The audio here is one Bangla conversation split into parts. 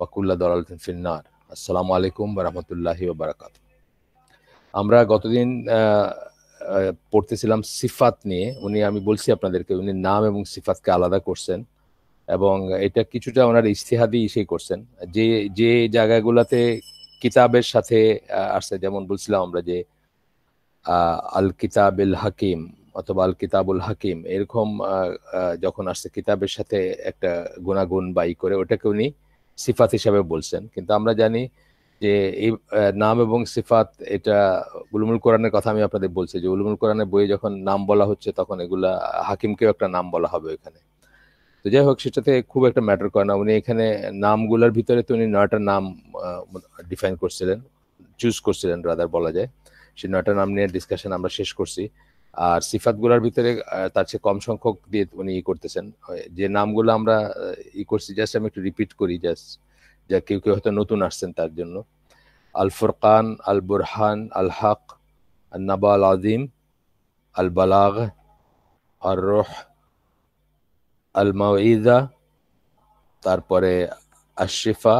ওয়াকুল্লা দলাল ফিন্নার আসসালামু আলাইকুম রহমতুল্লাহি বারাকাত আমরা গতদিন পড়তেছিলাম সিফাত নিয়ে উনি আমি বলছি আপনাদেরকে উনি নাম এবং সিফাতকে আলাদা করছেন এবং এটা কিছুটা ওনার ইস্তিহাদি সেই করছেন যে যে জায়গাগুলোতে কিতাবের সাথে আসছে যেমন বলছিলাম আমরা যে আল কিতাবিল হাকিম অথবা আল কিতাবুল হাকিম এরকম যখন আসছে কিতাবের সাথে একটা গুণাগুণ বাই করে ওটাকে উনি সিফাত হিসাবে বলছেন কিন্তু আমরা জানি যে এই নাম এবং সিফাত এটা উলুমুল কোরআনের কথা আমি আপনাদের বলছি যে উলুমুল কোরআনের বইয়ে যখন নাম বলা হচ্ছে তখন এগুলা হাকিমকেও একটা নাম বলা হবে এখানে তো যাই হোক সেটাতে খুব একটা ম্যাটার করে না উনি এখানে নামগুলোর ভিতরে তো উনি নয়টা নাম ডিফাইন করছিলেন চুজ করছিলেন রাদার বলা যায় সেই নয়টা নাম নিয়ে ডিসকাশন আমরা শেষ করছি আর সিফাতগুলার ভিতরে তার চেয়ে কম সংখ্যক দিয়ে উনি ই করতেছেন যে নামগুলো আমরা ই করছি জাস্ট আমি একটু রিপিট করি জাস্ট যা কেউ কেউ হয়তো নতুন আসছেন তার জন্য আল ফুরকান আল বুরহান আল হক আল নবা আল আজিম আল বালাগ আর রোহ আল মাউইদা তারপরে আশিফা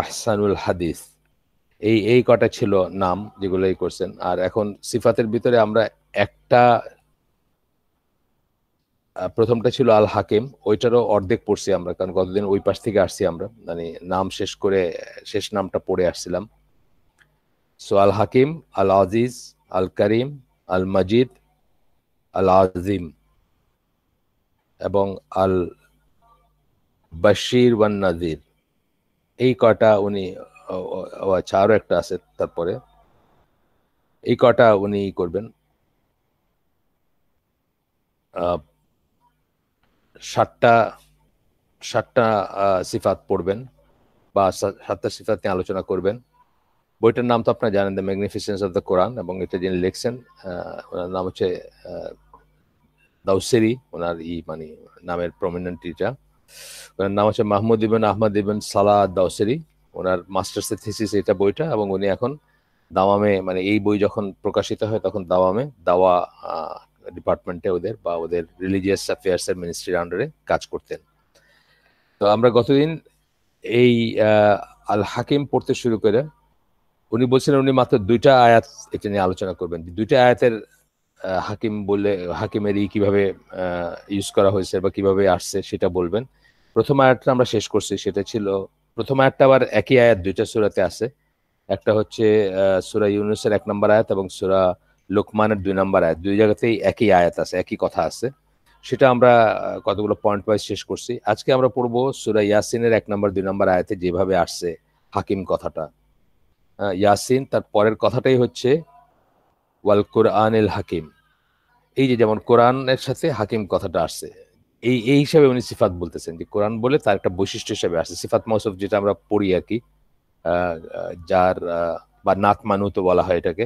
আহসানুল হাদিস এই এই কটা ছিল নাম যেগুলো এই করছেন আর এখন সিফাতের ভিতরে আমরা একটা প্রথমটা ছিল আল হাকিম ওইটারও অর্ধেক পড়ছি আমরা কারণ গতদিন ওই পাশ থেকে আসছি আমরা মানে নাম শেষ করে শেষ নামটা পড়ে আসছিলাম সো আল হাকিম আল আজিজ আল করিম আল মজিদ আল আজিম এবং আল বশির ওয়ান নাজির এই কটা উনি ও আচ্ছা আরও একটা আছে তারপরে এই কটা উনি করবেন সাতটা সাতটা সিফাত পড়বেন বা সাতটা সিফাত নিয়ে আলোচনা করবেন বইটার নাম তো আপনারা জানেন the magnificence of the Quran এবং এটা যিনি লিখছেন ওনার নাম হচ্ছে দাউসেরি ওনার ই মানে নামের প্রমিনেন্ট ইটা ওনার নাম হচ্ছে Mahmud ibn Ahmad ibn Salah Dausari ওনার মাস্টার্সের থিসিস এটা বইটা এবং উনি এখন দাওয়ামে মানে এই বই যখন প্রকাশিত হয় তখন দাওয়ামে দাওয়া ডিপার্টমেন্টে ওদের বা ওদের রিলিজিয়াস অ্যাফেয়ার্স এর মিনিস্ট্রির আন্ডারে কাজ করতেন তো আমরা গতদিন এই আল হাকিম পড়তে শুরু করে উনি বলছিলেন উনি মাত্র দুইটা আয়াত এটা নিয়ে আলোচনা করবেন দুইটা আয়াতের হাকিম বলে হাকিমের ই কিভাবে ইউজ করা হয়েছে বা কিভাবে আসছে সেটা বলবেন প্রথম আয়াতটা আমরা শেষ করছি সেটা ছিল প্রথম আয়াতটা আবার একই আয়াত দুইটা সুরাতে আছে একটা হচ্ছে সুরা ইউনুসের এক নম্বর আয়াত এবং সুরা লোকমানের দুই নম্বর আয়াত দুই জায়গাতেই একই আয়াত আছে একই কথা আছে সেটা আমরা কতগুলো পয়েন্ট ওয়াইজ শেষ করছি আজকে আমরা পড়ব সুরা ইয়াসিনের এক নম্বর দুই নম্বর আয়াতে যেভাবে আসছে হাকিম কথাটা ইয়াসিন তার পরের কথাটাই হচ্ছে ওয়াল কোরআন এল হাকিম এই যে যেমন কোরআনের সাথে হাকিম কথাটা আসছে এই এই হিসাবে উনি সিফাত বলতেছেন যে কোরআন বলে তার একটা বৈশিষ্ট্য হিসাবে আসে সিফাত মৌসুফ যেটা আমরা পড়ি আর কি যার বা নাত মানু তো বলা হয় এটাকে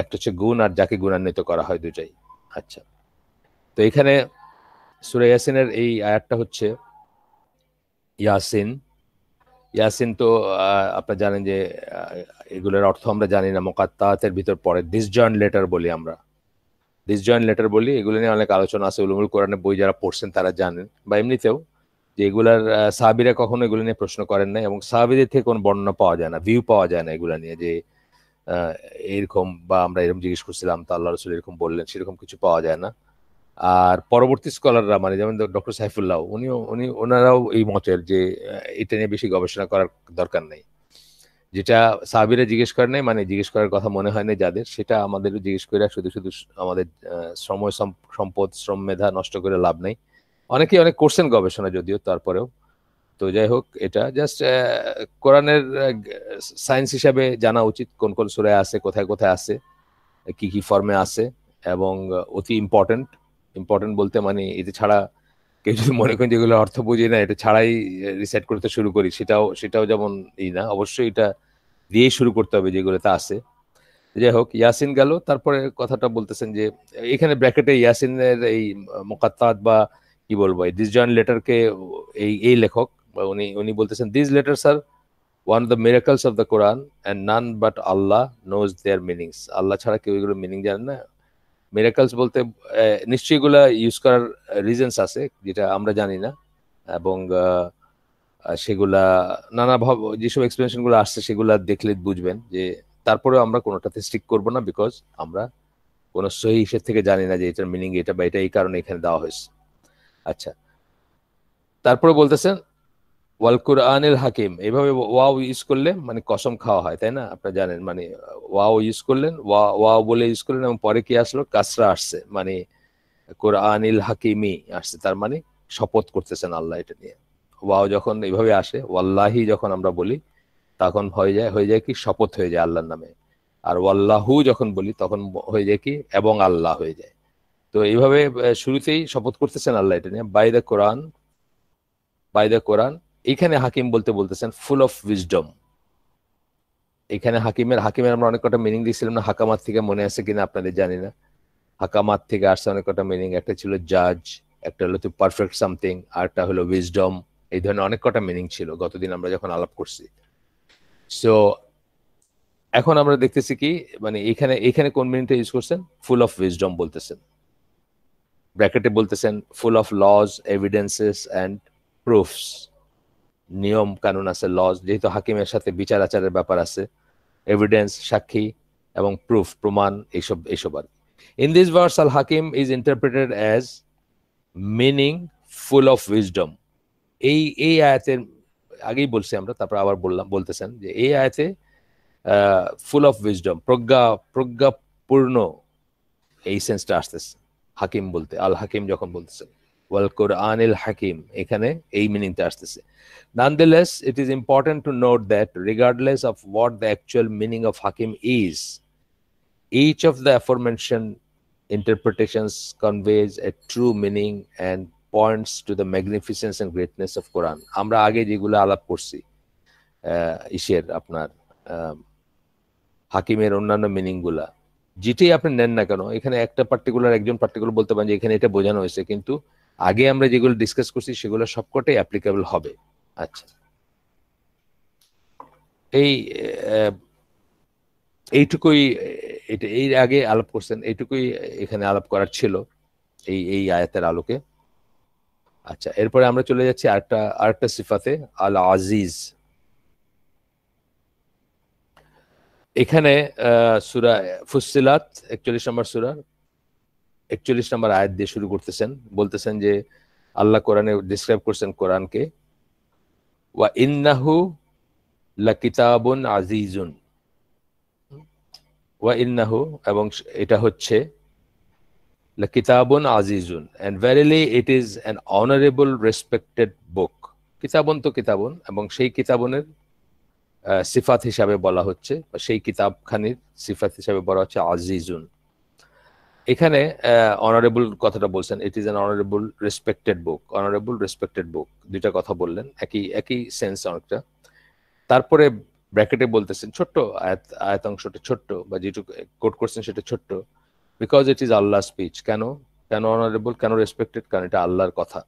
একটা হচ্ছে গুণ আর যাকে গুণান্বিত করা হয় দুটাই আচ্ছা তো এখানে সুরে ইয়াসিনের এই আয়াতটা হচ্ছে ইয়াসিন ইয়াসিন তো আপনারা জানেন যে এগুলোর অর্থ আমরা জানি না মোকাত্তাতের ভিতর পড়ে ডিসজয়েন্ট লেটার বলি আমরা ডিসজয়েন্ট লেটার বলি এগুলো নিয়ে অনেক আলোচনা আছে উলুমুল কোরআনের বই যারা পড়ছেন তারা জানেন বা এমনিতেও যে এগুলার সাহাবিরা কখনো এগুলো নিয়ে প্রশ্ন করেন না এবং সাহাবিদের থেকে কোনো বর্ণনা পাওয়া যায় না ভিউ পাওয়া যায় না এগুলো নিয়ে যে এরকম বা আমরা এরকম জিজ্ঞেস করছিলাম তো আল্লাহ রসুল এরকম বললেন সেরকম কিছু পাওয়া যায় না আর পরবর্তী স্কলাররা মানে যেমন ডক্টর সাইফুল্লাহ উনিও উনি ওনারাও এই মতের যে এটা নিয়ে বেশি গবেষণা করার দরকার নেই যেটা সাবিরা জিজ্ঞেস করে নাই মানে জিজ্ঞেস করার কথা মনে হয় না যাদের সেটা আমাদের জিজ্ঞেস করে শুধু শুধু আমাদের সময় সম্পদ শ্রম মেধা নষ্ট করে লাভ নেই অনেকেই অনেক করছেন গবেষণা যদিও তারপরেও তো যাই হোক এটা জাস্ট কোরআনের সায়েন্স হিসাবে জানা উচিত কোন কোন সুরায় আছে কোথায় কোথায় আছে কি কি ফর্মে আছে এবং অতি ইম্পর্টেন্ট ইম্পর্টেন্ট বলতে মানে এতে ছাড়া কেউ যদি মনে করেন যেগুলো অর্থ বুঝি না এটা ছাড়াই রিসার্চ করতে শুরু করি সেটাও সেটাও যেমন ই না অবশ্যই এটা দিয়েই শুরু করতে হবে যেগুলোতে আছে যাই হোক ইয়াসিন গেল তারপরে কথাটা বলতেছেন যে এখানে ব্র্যাকেটে ইয়াসিনের এই মোকাত্তাত বা কি বলবো এই ডিসজয়েন লেটারকে এই এই লেখক বা উনি উনি বলতেছেন these letters are one of the miracles of the Quran and none but Allah knows their meanings Allah ছাড়া কেউ এগুলো মিনিং জানেন না মেরাকলস বলতে নিশ্চয়ই এগুলো ইউজ করার রিজনস আছে যেটা আমরা জানি না এবং আহ সেগুলা নানাভাবে যেসব গুলো আসছে সেগুলা দেখলে বুঝবেন যে তারপরেও আমরা কোনোটাতে স্টিক করব না বিকজ আমরা কোনো সহি হিসেব থেকে জানি না যে এটার মিনিং এটা বা এটা এই কারণে এখানে দেওয়া হয়েছে আচ্ছা তারপরে বলতেছেন ওয়াল কুরআনিল হাকিম এইভাবে ওয়াও ইউজ করলে মানে কসম খাওয়া হয় তাই না আপনারা জানেন মানে ওয়াও ইউজ করলেন ওয়া ওয়াও বলে ইউজ করলেন এবং পরে কি আসলো কাসরা আসছে মানে কোরআনিল হাকিমি আসছে তার মানে শপথ করতেছেন আল্লাহ এটা নিয়ে ওয়াও যখন এইভাবে আসে ওয়াল্লাহি যখন আমরা বলি তখন হয়ে যায় হয়ে যায় কি শপথ হয়ে যায় আল্লাহর নামে আর ওয়াল্লাহু যখন বলি তখন হয়ে যায় কি এবং আল্লাহ হয়ে যায় তো এইভাবে শুরুতেই শপথ করতেছেন আল্লাহ এটা নিয়ে by the Quran by the Quran এইখানে হাকিম বলতে বলতেছেন ফুল অফ উইজডম এখানে হাকিমের হাকিমের আমরা অনেক কটা মিনিং দিয়েছিলাম না হাকামাত থেকে মনে আছে কিনা আপনাদের জানি না হাকামাত থেকে আসছে অনেক কটা মিনিং একটা ছিল জাজ একটা হলো পারফেক্ট সামথিং আরটা হলো উইজডম এই ধরনের অনেক কটা মিনিং ছিল গতদিন আমরা যখন আলাপ করছি সো এখন আমরা দেখতেছি কি মানে এখানে এখানে কোন মিনিংটা ইউজ করছেন ফুল অফ উইজডম বলতেছেন ব্র্যাকেটে বলতেছেন full of laws evidences and proofs নিয়ম কানুন আছে লজ যেহেতু হাকিমের সাথে বিচার আচারের ব্যাপার আছে এভিডেন্স সাক্ষী এবং প্রুফ প্রমাণ এইসব এইসব আর in this verse al Hakim is interpreted as meaning full of wisdom এই এই আয়াতের আগেই বলছি আমরা তারপর আবার বললাম বলতেছেন যে এই আয়াতে ফুল অফ উইজডম প্রজ্ঞা প্রজ্ঞাপূর্ণ এই সেন্সটা আসতেছে হাকিম বলতে আল হাকিম যখন বলতেছে ওয়াল কোরআন এল হাকিম এখানে এই মিনিংটা আসতেছে nonetheless it is important to note that regardless of what the actual meaning of Hakim is each of the aforementioned interpretations conveys a true meaning and points to the magnificence and greatness of Quran আমরা আগে যেগুলো আলাপ করছি ইসের আপনার হাকিমের অন্যান্য মিনিংগুলা যেটাই আপনি নেন না কেন এখানে একটা পার্টিকুলার একজন পার্টিকুলার বলতে পারেন যে এখানে এটা বোঝানো হয়েছে কিন্তু আগে আমরা যেগুলো ডিসকাস করছি সেগুলো সবকটাই অ্যাপ্লিকেবল হবে আচ্ছা এই এইটুকুই এটা এর আগে আলাপ করছেন এইটুকুই এখানে আলাপ করার ছিল এই এই আয়াতের আলোকে আচ্ছা এরপরে আমরা চলে যাচ্ছি আরেকটা আরেকটা সিফাতে আল আজিজ এখানে সুরা ফুসিলাত একচল্লিশ নম্বর সুরা একচল্লিশ নম্বর আয়াত দিয়ে শুরু করতেছেন বলতেছেন যে আল্লাহ কোরআনে ডিসক্রাইব করছেন কোরআনকে ওয়া ইন্নাহু লাকিতাবুন আজিজুন ওয়া ইন্নাহু এবং এটা হচ্ছে কিতাবন Kitabun Azizun. And verily it is an honorable, respected book. কিতাবন তো কিতাবন এবং সেই কিতাবনের সিফাত হিসাবে বলা হচ্ছে সেই কিতাবখানির সিফাত হিসাবে বলা হচ্ছে আজিজুন এখানে অনারেবল কথাটা বলছেন it is an honourable respected book honourable respected book দুইটা কথা বললেন একই একই সেন্স অনেকটা তারপরে ব্র্যাকেটে বলতেছেন ছোট্ট আয়াত আয়াত অংশটা ছোট্ট বা যেটুকু কোট করছেন সেটা ছোট্ট because it is Allah speech কেন কেন অনারেবল কেন রেসপেক্টেড কারণ এটা আল্লাহর কথা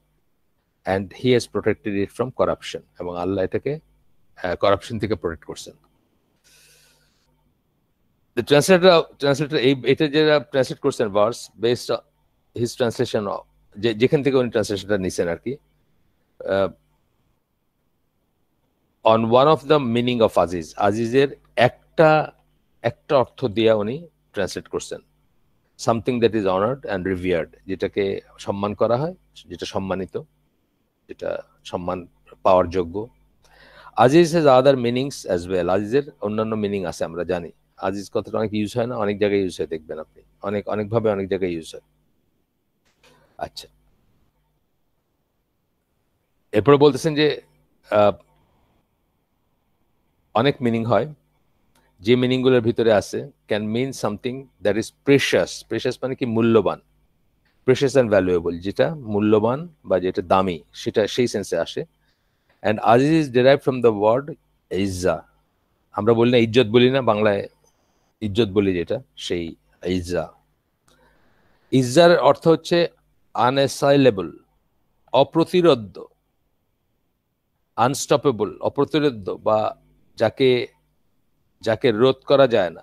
and he has protected it from corruption এবং আল্লাহ এটাকে করাপশন থেকে প্রোটেক্ট করছেন ট্রান্সলেটার ট্রান্সলেটার এই এটা যেটা ট্রান্সলেট করছেন ভার্স বেসড হিজ ট্রান্সলেশন যে যেখান থেকে উনি ট্রান্সলেশনটা নিছেন আর কি on one of the meaning of Aziz আজিজের একটা একটা অর্থ দিয়ে উনি ট্রান্সলেট করছেন something that is honoured and revered যেটাকে সম্মান করা হয় যেটা সম্মানিত যেটা সম্মান পাওয়ার যোগ্য Aziz has other meanings as well আজিজের অন্যান্য মিনিং আছে আমরা জানি আজিজ কথাটা অনেক ইউজ হয় না অনেক জায়গায় ইউজ হয় দেখবেন আপনি অনেক অনেকভাবে অনেক জায়গায় ইউজ হয় আচ্ছা এরপরে বলতেছেন যে অনেক মিনিং হয় যে মিনিংগুলোর ভিতরে আছে can mean something that is precious precious মানে কি মূল্যবান প্রেশাস অ্যান্ড ভ্যালুয়েবল যেটা মূল্যবান বা যেটা দামি সেটা সেই সেন্সে আসে and Aziz is derive from the word izza আমরা বলি না ইজ্জত বলি না বাংলায় ইজ্জত বলি যেটা সেই ইজ্জা ইজ্জার অর্থ হচ্ছে আনএসাইলেবল অপ্রতিরোধ আনস্টপেবল অপ্রতিরোধ বা যাকে যাকে রোধ করা যায় না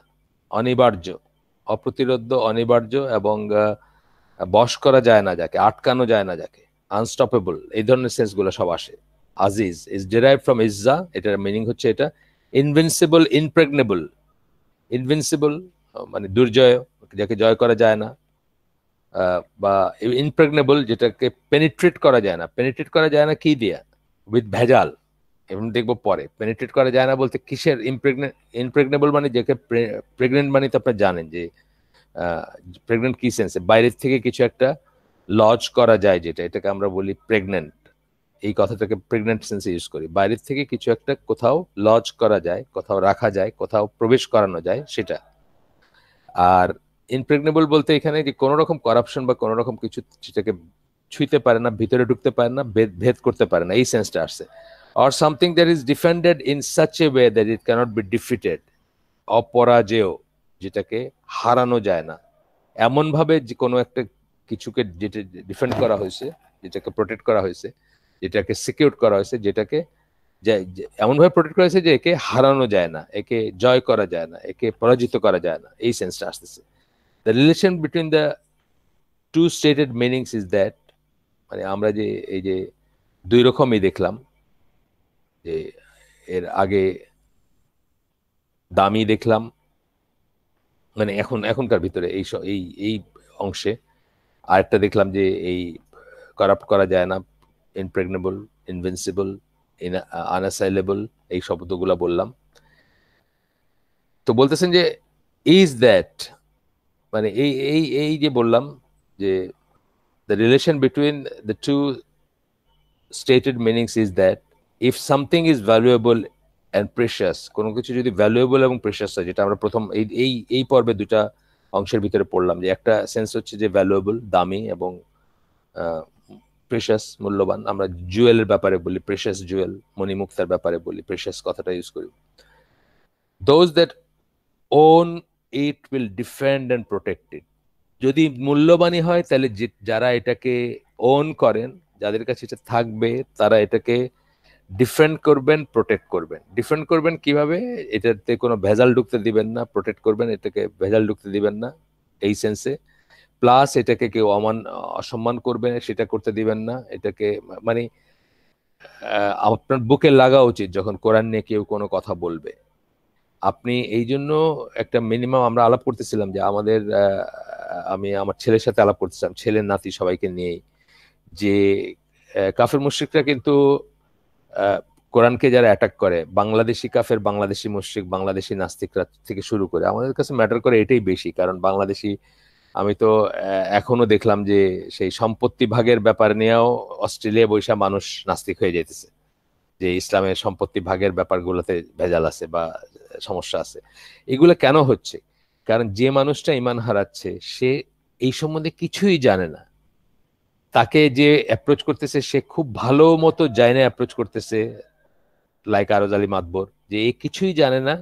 অনিবার্য অপ্রতিরোধ অনিবার্য এবং বশ করা যায় না যাকে আটকানো যায় না যাকে আনস্টপেবল এই ধরনের সেন্সগুলো সব আসে Aziz is derive from izza এটার মিনিং হচ্ছে এটা ইনভিনসিবল ইনপ্রেগনেবল ইনভিনসিবল মানে দুর্জয় যাকে জয় করা যায় না বা ইনপ্রেগনেবল যেটাকে পেনিট্রেট করা যায় না পেনিট্রেট করা যায় না কি দিয়া উইথ ভেজাল এবং দেখবো পরে পেনিট্রেট করা যায় না বলতে কিসের ইমপ্রেগনেন্ট ইমপ্রেগনেবল মানে যাকে প্রেগনেন্ট মানে তো আপনি জানেন যে প্রেগনেন্ট কি সেন্সে বাইরের থেকে কিছু একটা লজ করা যায় যেটা এটাকে আমরা বলি প্রেগনেন্ট এই কথাটাকে প্রেগনেন্ট সেন্সে ইউজ করি বাইরের থেকে কিছু একটা কোথাও লজ করা যায় কোথাও রাখা যায় কোথাও প্রবেশ করানো যায় সেটা আর ইনপ্রেগনেবল বলতে এখানে যে কোনো রকম করাপশন বা কোনো রকম কিছু সেটাকে ছুঁতে পারে না ভিতরে ঢুকতে পারে না ভেদ করতে পারে না এই সেন্সটা আসছে or something that is defended in such a way that it cannot be defeated অপরাজেয় যেটাকে হারানো যায় না এমনভাবে যে কোনো একটা কিছুকে ডিফেন্ড করা হয়েছে যেটাকে প্রোটেক্ট করা হয়েছে যেটাকে সিকিউর করা হয়েছে যেটাকে এমনভাবে প্রোটেক্ট করা হয়েছে যে একে হারানো যায় না একে জয় করা যায় না একে পরাজিত করা যায় না এই সেন্সটা আসতেছে the relation between the two stated meanings is that মানে আমরা যে এই যে দুই রকমই দেখলাম যে এর আগে দামি দেখলাম মানে এখন এখনকার ভিতরে এই এই এই অংশে আরেকটা দেখলাম যে এই করাপ্ট করা যায় না ইনপ্রেগনেবল ইন আনাসাইলেবল এই শব্দগুলো বললাম তো বলতেছেন যে ইজ দ্যাট মানে এই এই এই যে বললাম যে the relation between the two stated meanings is that if something is valuable and precious কোনো কিছু যদি ভ্যালুয়েবল এবং প্রেশাস হয় যেটা আমরা প্রথম এই এই এই পর্বে দুটা অংশের ভিতরে পড়লাম যে একটা সেন্স হচ্ছে যে ভ্যালুয়েবল দামি এবং প্রেশাস মূল্যবান আমরা জুয়েলের ব্যাপারে বলি প্রেশাস জুয়েল মণিমুক্তার ব্যাপারে বলি প্রেশাস কথাটা ইউজ করি those that own it will defend and protected যদি মূল্যবানই হয় তাহলে যারা এটাকে ওন করেন যাদের কাছে এটা থাকবে তারা এটাকে ডিফেন্ড করবেন প্রোটেক্ট করবেন ডিফেন্ড করবেন কিভাবে এটাতে কোনো ভেজাল ঢুকতে দিবেন না প্রোটেক্ট করবেন এটাকে ভেজাল ঢুকতে দিবেন না এই সেন্সে প্লাস এটাকে কেউ অমান অসম্মান করবেন সেটা করতে দিবেন না এটাকে মানে আপনার বুকে লাগা উচিত যখন কোরআন নিয়ে কেউ কোনো কথা বলবে আপনি এই জন্য একটা মিনিমাম আমরা আলাপ করতেছিলাম যে আমাদের আমি আমার ছেলের সাথে আলাপ করতেছিলাম ছেলের নাতি সবাইকে নিয়েই যে কাফের মুশ্রিকরা কিন্তু কোরআনকে যারা অ্যাটাক করে বাংলাদেশি কাফের বাংলাদেশি মুশ্রিক বাংলাদেশি নাস্তিকরা থেকে শুরু করে আমাদের কাছে ম্যাটার করে এটাই বেশি কারণ বাংলাদেশি আমি তো এখনো দেখলাম যে সেই সম্পত্তি ভাগের ব্যাপার নিয়েও অস্ট্রেলিয়া বৈশা মানুষ নাস্তিক হয়ে যেতেছে যে ইসলামের সম্পত্তি ভাগের ব্যাপারগুলোতে ভেজাল আছে বা সমস্যা আছে এগুলো কেন হচ্ছে কারণ যে মানুষটা ইমান হারাচ্ছে সে এই সম্বন্ধে কিছুই জানে না তাকে যে অ্যাপ্রোচ করতেছে সে খুব ভালো মতো জানে অ্যাপ্রোচ করতেছে লাইক আরজ আলী মাতবর যে এ কিছুই জানে না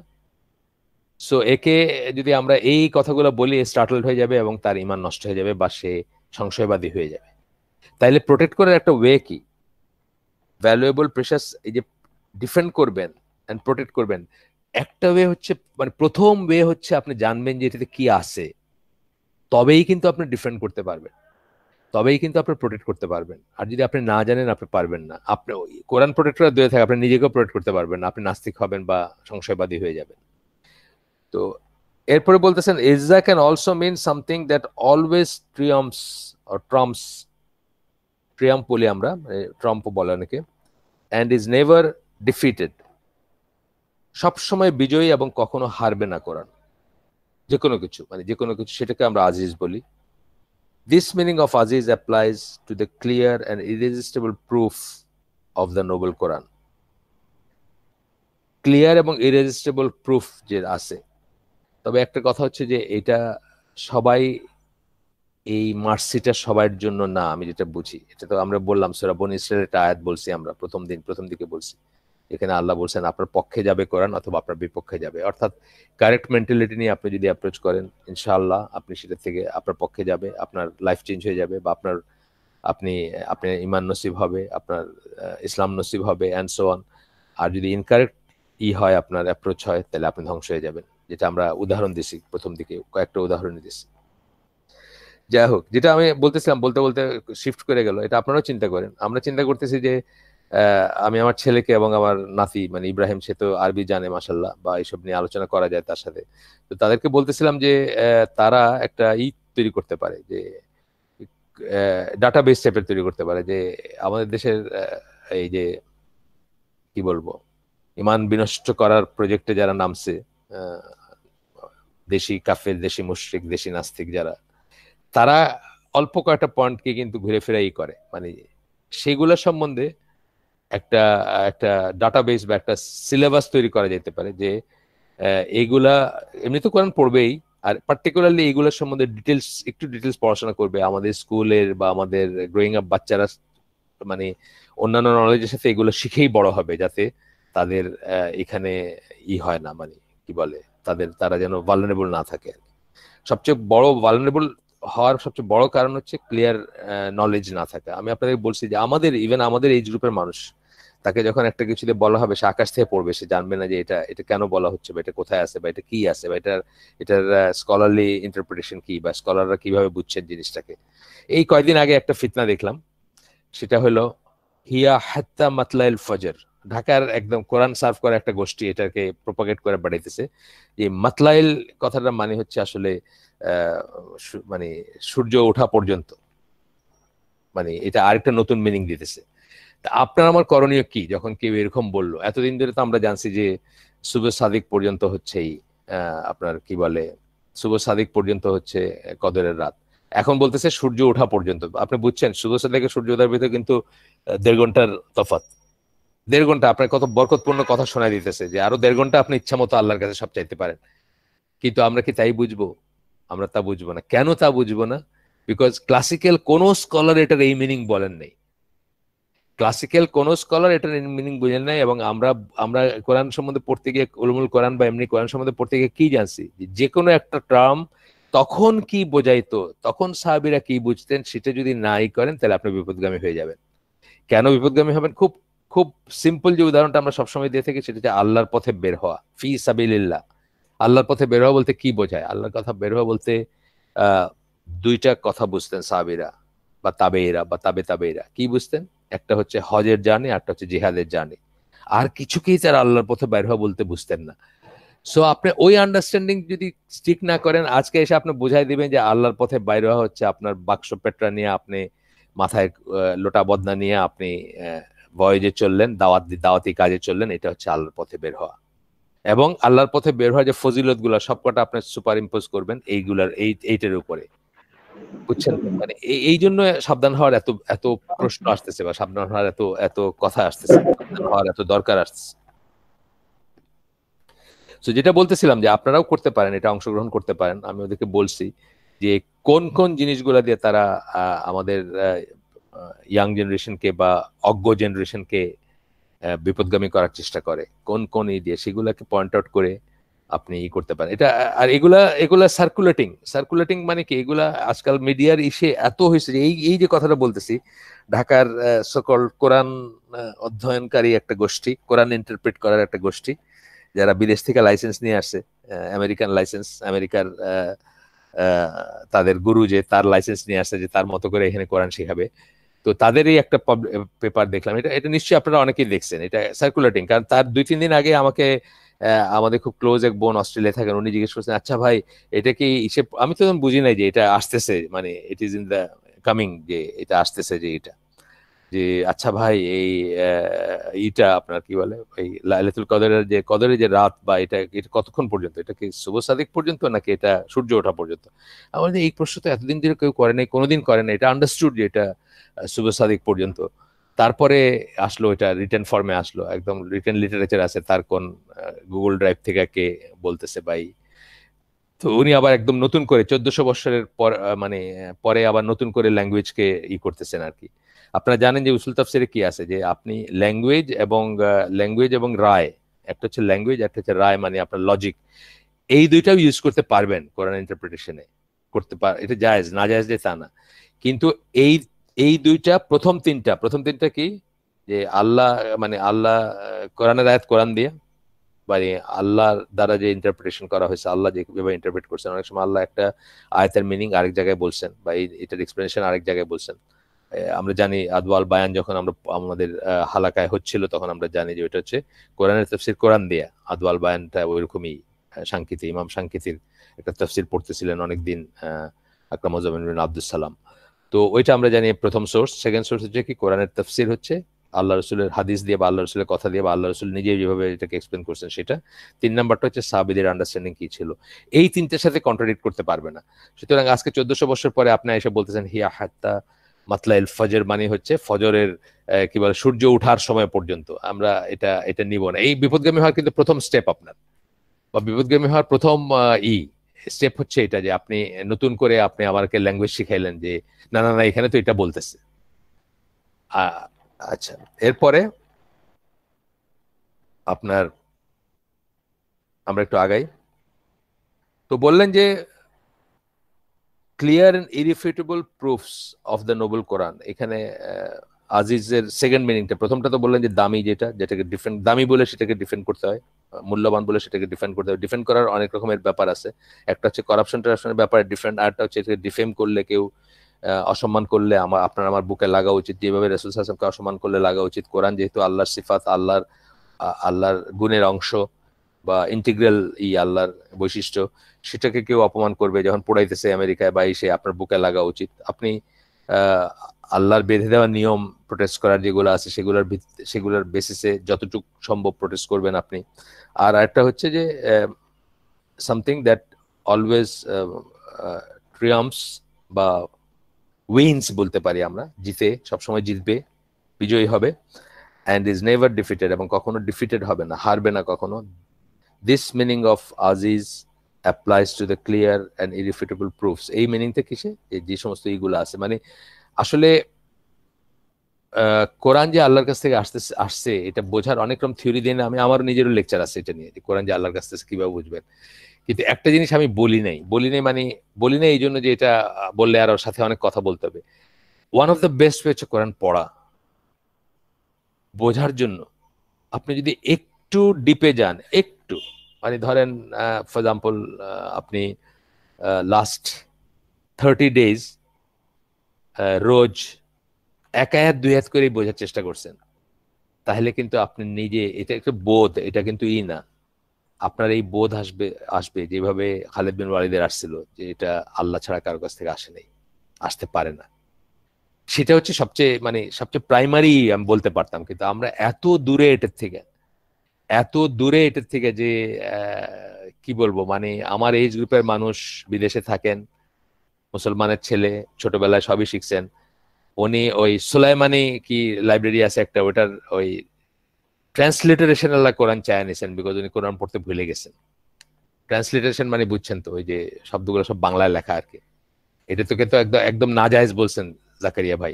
সো একে যদি আমরা এই কথাগুলো বলি স্টার্টল্ড হয়ে যাবে এবং তার ইমান নষ্ট হয়ে যাবে বা সে সংশয়বাদী হয়ে যাবে তাইলে প্রোটেক্ট করার একটা ওয়ে কি ভ্যালুয়েবল প্রেশাস এই যে ডিফেন্ড করবেন অ্যান্ড প্রোটেক্ট করবেন একটা ওয়ে হচ্ছে মানে প্রথম ওয়ে হচ্ছে আপনি জানবেন যে এটাতে কি আছে তবেই কিন্তু আপনি ডিফেন্ড করতে পারবেন তবেই কিন্তু আপনি প্রোটেক্ট করতে পারবেন আর যদি আপনি না জানেন আপনি পারবেন না আপনি কোরআন প্রোটেক্ট করার দূরে থাকে আপনি নিজেকেও প্রোটেক্ট করতে পারবেন না আপনি নাস্তিক হবেন বা সংশয়বাদী হয়ে যাবেন তো এরপরে বলতেছেন izza can also mean something that always triumphs trumps triumph বলি আমরা ট্রাম্প বলে অনেকে অ্যান্ড ইজ নেভার ডিফিটেড সবসময় বিজয়ী এবং কখনো হারবে না কোরআন যে কোনো কিছু মানে যে কোনো কিছু সেটাকে আমরা আজিজ বলি This meaning of aziz applies to the clear and irresistible proof of the Noble Quran. Clear এবং ইরেজিস্টেবল প্রুফ যে আছে তবে একটা কথা হচ্ছে যে এটা সবাই এই মার্সিটা সবার জন্য না আমি যেটা বুঝি এটা তো আমরা বললাম সেরা বন ইসরায়েল একটা আয়াত বলছি আমরা প্রথম দিন প্রথম দিকে বলছি এখানে আল্লাহ বলছেন আপনার পক্ষে যাবে কোরআন অথবা আপনার বিপক্ষে যাবে অর্থাৎ কারেক্ট মেন্টালিটি নিয়ে আপনি যদি অ্যাপ্রোচ করেন ইনশাআল্লাহ আপনি সেটা থেকে আপনার পক্ষে যাবে আপনার লাইফ চেঞ্জ হয়ে যাবে বা আপনার আপনি আপনি ইমান নসিব হবে আপনার ইসলাম নসিব হবে অ্যান্ড সো অন আর যদি ইনকারেক্ট ই হয় আপনার অ্যাপ্রোচ হয় তাহলে আপনি ধ্বংস হয়ে যাবেন যেটা আমরা উদাহরণ দিছি প্রথম দিকে কয়েকটা উদাহরণ দিছি যাই হোক যেটা আমি বলতেছিলাম বলতে বলতে শিফট করে গেল এটা আপনারাও চিন্তা করেন আমরা চিন্তা করতেছি যে আমি আমার ছেলেকে এবং আমার নাতি মানে ইব্রাহিম সে তো আরবি জানে মাসাল্লাহ বা এইসব নিয়ে আলোচনা করা যায় তার সাথে তো তাদেরকে বলতেছিলাম যে তারা একটা ই তৈরি করতে পারে যে ডাটাবেস টাইপের তৈরি করতে পারে যে আমাদের দেশের এই যে কি বলবো ইমান বিনষ্ট করার প্রজেক্টে যারা নামছে দেশি কাফের দেশি মুশ্রিক দেশি নাস্তিক যারা তারা অল্প কয়েকটা পয়েন্টকে কিন্তু ঘুরে ফেরাই করে মানে সেগুলো সম্বন্ধে একটা একটা ডাটাবেস বা একটা সিলেবাস তৈরি করা যেতে পারে যে এইগুলা এমনি তো কোরআন পড়বেই আর পার্টিকুলারলি এইগুলোর সম্বন্ধে ডিটেলস একটু ডিটেলস পড়াশোনা করবে আমাদের স্কুলের বা আমাদের গ্রোয়িং আপ বাচ্চারা মানে অন্যান্য নলেজের সাথে এগুলো শিখেই বড় হবে যাতে তাদের এখানে ই হয় না মানে কি বলে তাদের তারা যেন ভালনেবল না থাকে সবচেয়ে বড় ভালনেবল হওয়ার সবচেয়ে বড় কারণ হচ্ছে ক্লিয়ার নলেজ না থাকা আমি আপনাদের বলছি যে আমাদের ইভেন আমাদের এই গ্রুপের মানুষ তাকে যখন একটা কিছু দিয়ে বলা হবে সে আকাশ থেকে পড়বে সে জানবে না যে এটা এটা কেন বলা হচ্ছে বা এটা কোথায় আছে বা এটা কি আছে বা এটার এটার স্কলারলি ইন্টারপ্রিটেশন কি বা স্কলাররা কিভাবে বুঝছেন জিনিসটাকে এই কয়দিন আগে একটা ফিতনা দেখলাম সেটা হলো হিয়া হাত্তা মাতলাইল ফজর ঢাকার একদম কোরআন সার্ভ করা একটা গোষ্ঠী এটাকে প্রোপাগেট করে বাড়াইতেছে যে মাতলাইল কথাটা মানে হচ্ছে আসলে মানে সূর্য ওঠা পর্যন্ত মানে এটা আরেকটা নতুন মিনিং দিতেছে আপনার আমার করণীয় কি যখন কেউ এরকম বললো এতদিন ধরে তো আমরা জানছি যে শুভ সাদিক পর্যন্ত হচ্ছেই আপনার কি বলে শুভ সাদিক পর্যন্ত হচ্ছে কদরের রাত এখন বলতেছে সূর্য ওঠা পর্যন্ত আপনি বুঝছেন শুভ সাদিকে সূর্য ওঠার ভিতরে কিন্তু দেড় ঘন্টার তফাত দেড় ঘন্টা আপনার কত বরকতপূর্ণ কথা শোনাই দিতেছে যে আরো দেড় ঘন্টা আপনি ইচ্ছা মতো আল্লাহর কাছে সব চাইতে পারেন কিন্তু আমরা কি তাই বুঝবো আমরা তা বুঝবো না কেন তা বুঝবো না বিকজ ক্লাসিক্যাল কোন স্কলার এটার এই মিনিং বলেন নেই ক্লাসিক্যাল কোন স্কলার এটার মিনিং বুঝে নাই এবং আমরা আমরা কোরআন সম্বন্ধে পড়তে গিয়ে উলমুল কোরআন বা এমনি কোরআন সম্বন্ধে পড়তে গিয়ে কি জানছি যে কোনো একটা টার্ম তখন কি বোঝাইতো তখন সাহাবিরা কি বুঝতেন সেটা যদি নাই করেন তাহলে আপনি বিপদগামী হয়ে যাবেন কেন বিপদগামী হবেন খুব খুব সিম্পল যে উদাহরণটা আমরা সবসময় দিয়ে থাকি সেটা হচ্ছে আল্লাহর পথে বের হওয়া ফি সাবিল্লা আল্লাহর পথে বের হওয়া বলতে কি বোঝায় আল্লাহর কথা বের হওয়া বলতে দুইটা কথা বুঝতেন সাহাবিরা বা তাবেইরা বা তাবে তাবেইরা কি বুঝতেন একটা হচ্ছে হজের জার্নি আরটা হচ্ছে জেহাদের জার্নি আর কিছুকেই তারা আল্লাহর পথে বাইর হওয়া বলতে বুঝতেন না সো আপনি ওই আন্ডারস্ট্যান্ডিং যদি স্টিক না করেন আজকে এসে আপনি বুঝাই দিবেন যে আল্লাহর পথে বাইর হওয়া হচ্ছে আপনার বাক্স পেটরা নিয়ে আপনি মাথায় লোটা বদনা নিয়ে আপনি বয়েজে চললেন দাওয়াত দাওয়াতি কাজে চললেন এটা হচ্ছে আল্লাহর পথে বের হওয়া এবং আল্লাহর পথে বের হওয়া যে ফজিলত গুলা সবকটা আপনি সুপার ইম্পোজ করবেন এইগুলার এই এইটার উপরে বুঝছেন মানে এই জন্য সাবধান হওয়ার এত এত প্রশ্ন আসতেছে বা সাবধান হওয়ার এত এত কথা আসতেছে হওয়ার এত দরকার আসতেছে তো যেটা বলতেছিলাম যে আপনারাও করতে পারেন এটা অংশগ্রহণ করতে পারেন আমি ওদেরকে বলছি যে কোন কোন জিনিসগুলো দিয়ে তারা আমাদের ইয়াং জেনারেশনকে বা অজ্ঞ জেনারেশনকে বিপদগামী করার চেষ্টা করে কোন কোন এই দিয়ে সেগুলোকে পয়েন্ট আউট করে আপনি ই করতে পারেন এটা আর এগুলা এগুলা সার্কুলেটিং সার্কুলেটিং মানে কি এগুলা আজকাল মিডিয়ার ইসে এত হয়েছে যে এই এই যে কথাটা বলতেছি ঢাকার সকল কোরআন অধ্যয়নকারী একটা গোষ্ঠী কোরআন ইন্টারপ্রেট করার একটা গোষ্ঠী যারা বিদেশ থেকে লাইসেন্স নিয়ে আসে আমেরিকান লাইসেন্স আমেরিকার তাদের গুরু যে তার লাইসেন্স নিয়ে আসে যে তার মতো করে এখানে কোরআন শেখাবে তো তাদেরই একটা পেপার দেখলাম এটা এটা নিশ্চয়ই আপনারা অনেকেই দেখছেন এটা সার্কুলেটিং কারণ তার দুই তিন দিন আগে আমাকে আমাদের খুব ক্লোজ এক বোন অস্ট্রেলিয়া থাকেন উনি জিজ্ঞেস করছেন আচ্ছা ভাই এটা কি ইসে আমি তো বুঝি নাই যে এটা আসতেছে মানে it is in the coming যে এটা আসতেছে যে এটা যে আচ্ছা ভাই এই ইটা আপনার কি বলে এই লাইলাতুল কদরের যে কদরের যে রাত বা এটা এটা কতক্ষণ পর্যন্ত এটা কি শুভ সাদিক পর্যন্ত নাকি এটা সূর্য ওঠা পর্যন্ত আমাদের এই প্রশ্ন তো এতদিন ধরে কেউ করে নাই কোনোদিন করে না এটা আন্ডারস্টুড যে এটা শুভ সাদিক পর্যন্ত তারপরে আসলো এটা রিটার্ন ফর্মে আসলো একদম রিটার্ন লিটারেচার আছে তার কোন গুগল ড্রাইভ থেকে কে বলতেছে ভাই তো উনি আবার একদম নতুন করে চোদ্দশো বছরের পর মানে পরে আবার নতুন করে ল্যাঙ্গুয়েজকে ই করতেছেন আর কি আপনারা জানেন যে উসুল তাফসিরে কি আছে যে আপনি ল্যাঙ্গুয়েজ এবং ল্যাঙ্গুয়েজ এবং রায় একটা হচ্ছে ল্যাঙ্গুয়েজ একটা হচ্ছে রায় মানে আপনার লজিক এই দুইটাও ইউজ করতে পারবেন কোরআন ইন্টারপ্রিটেশনে করতে পার এটা জায়জ না জায়জ যে তা না কিন্তু এই এই দুইটা প্রথম তিনটা প্রথম তিনটা কি যে আল্লাহ মানে আল্লাহ কোরআনের আয়াত কোরআন দিয়ে মানে আল্লাহর দ্বারা যে ইন্টারপ্রিটেশন করা হয়েছে আল্লাহ যেভাবে ইন্টারপ্রেট করছেন অনেক সময় আল্লাহ একটা আয়াতের মিনিং আরেক জায়গায় বলছেন বা এটার এক্সপ্লেনেশন আরেক জায়গায় বলছেন আমরা জানি আদওয়াল বায়ান যখন আমরা আমাদের হালাকায় হচ্ছিল তখন আমরা জানি যে ওইটা হচ্ছে কোরআনের তফসির কোরআন দিয়া আদওয়াল বায়ানটা ওইরকমই সাংকিতি ইমাম সাংকিতির একটা তফসির পড়তেছিলেন অনেকদিন আকরাম আজমিন আব্দুল সালাম তো ওইটা আমরা জানি প্রথম সোর্স সেকেন্ড সোর্স হচ্ছে কি কোরআনের তফসির হচ্ছে আল্লাহ রসুলের হাদিস দিয়ে বা আল্লাহ রসুলের কথা দিয়ে বা আল্লাহ রসুল নিজে যেভাবে এটাকে এক্সপ্লেন করছেন সেটা তিন নাম্বারটা হচ্ছে সাবিদের আন্ডারস্ট্যান্ডিং কি ছিল এই তিনটের সাথে কন্ট্রাডিক্ট করতে পারবে না সুতরাং আজকে চোদ্দশো বছর পরে আপনি এসে বলতেছেন হিয়া হাত্তা মাতলা এল ফজর মানে হচ্ছে ফজরের কি বলে সূর্য ওঠার সময় পর্যন্ত আমরা এটা এটা নিব না এই বিপদগামী হওয়ার কিন্তু প্রথম স্টেপ আপনার বা বিপদগামী হওয়ার প্রথম ই স্টেপ হচ্ছে এটা যে আপনি নতুন করে আপনি আমাকে ল্যাঙ্গুয়েজ শিখাইলেন যে না না না এখানে তো এটা বলতেছে আচ্ছা এরপরে আপনার আমরা একটু আগাই তো বললেন যে clear and proofs of the noble Quran এখানে আজিজের সেকেন্ড মিনিংটা প্রথমটা তো বললেন যে দামি যেটা যেটাকে ডিফেন্ড দামি বলে সেটাকে ডিফেন্ড করতে হয় মূল্যবান বলে সেটাকে ডিফেন্ড করতে হয় ডিফেন্ড করার অনেক রকমের ব্যাপার আছে একটা হচ্ছে করাপশন টারাপশনের ব্যাপারে ডিফেন্ড আরেকটা হচ্ছে এটাকে ডিফেম করলে কেউ অসম্মান করলে আমার আপনার আমার বুকে লাগা উচিত যেভাবে রসুল হাসানকে অসম্মান করলে লাগা উচিত কোরআন যেহেতু আল্লাহর সিফাত আল্লাহর আল্লাহর গুণের অংশ বা ইন্টিগ্রাল ই আল্লাহর বৈশিষ্ট্য সেটাকে কেউ অপমান করবে যখন পড়াইতেছে আমেরিকায় বা এসে আপনার বুকে লাগা উচিত আপনি আল্লাহর বেঁধে দেওয়া নিয়ম প্রোটেস্ট করার যেগুলো আছে সেগুলোর সেগুলোর বেসিসে যতটুকু সম্ভব প্রোটেস্ট করবেন আপনি আর আরেকটা হচ্ছে যে সামথিং দ্যাট অলওয়েজ ট্রিয়াম্পস বা উইন্স বলতে পারি আমরা জিতে সবসময় জিতবে বিজয়ী হবে অ্যান্ড ইজ নেভার ডিফিটেড এবং কখনো ডিফিটেড হবে না হারবে না কখনো this meaning of Aziz applies to the clear and irrefutable proofs এই মিনিংটা কিসে যে সমস্ত ইগুলো আছে মানে আসলে কোরআন যে আল্লাহর কাছ থেকে আসতে আসছে এটা বোঝার অনেক রকম থিওরি দিয়ে আমি আমারও নিজেরও লেকচার আছে এটা নিয়ে কোরআন যে আল্লাহর কাছ থেকে কীভাবে বুঝবেন কিন্তু একটা জিনিস আমি বলি নাই বলি নাই মানে বলি নাই এই জন্য যে এটা বললে আর ওর সাথে অনেক কথা বলতে হবে ওয়ান অফ দ্য বেস্ট হচ্ছে কোরআন পড়া বোঝার জন্য আপনি যদি একটু ডিপে যান একটু মানে ধরেন ফর এক্সাম্পল আপনি লাস্ট থার্টি ডেজ রোজ এক দুই হাত করে বোঝার চেষ্টা করছেন তাহলে কিন্তু আপনি নিজে এটা একটা বোধ এটা কিন্তু ই না আপনার এই বোধ আসবে আসবে যেভাবে খালেদ বিন ওয়ালিদের আসছিল যে এটা আল্লাহ ছাড়া কারো কাছ থেকে আসে নাই আসতে পারে না সেটা হচ্ছে সবচেয়ে মানে সবচেয়ে প্রাইমারি আমি বলতে পারতাম কিন্তু আমরা এত দূরে এটার থেকে এত দূরে এটার থেকে যে কি বলবো মানে আমার এইজ গ্রুপের মানুষ বিদেশে থাকেন মুসলমানের ছেলে ছোটবেলায় সবই শিখছেন উনি ওই সুলাইমানি কি লাইব্রেরি আছে একটা ওইটার ওই ট্রান্সলেটারেশন আল্লাহ কোরআন চায় নিয়েছেন বিকজ উনি কোরআন পড়তে ভুলে গেছেন ট্রান্সলিটেশন মানে বুঝছেন তো ওই যে শব্দগুলো সব বাংলায় লেখা আর কি এটা তো কিন্তু একদম একদম নাজায়জ বলছেন জাকারিয়া ভাই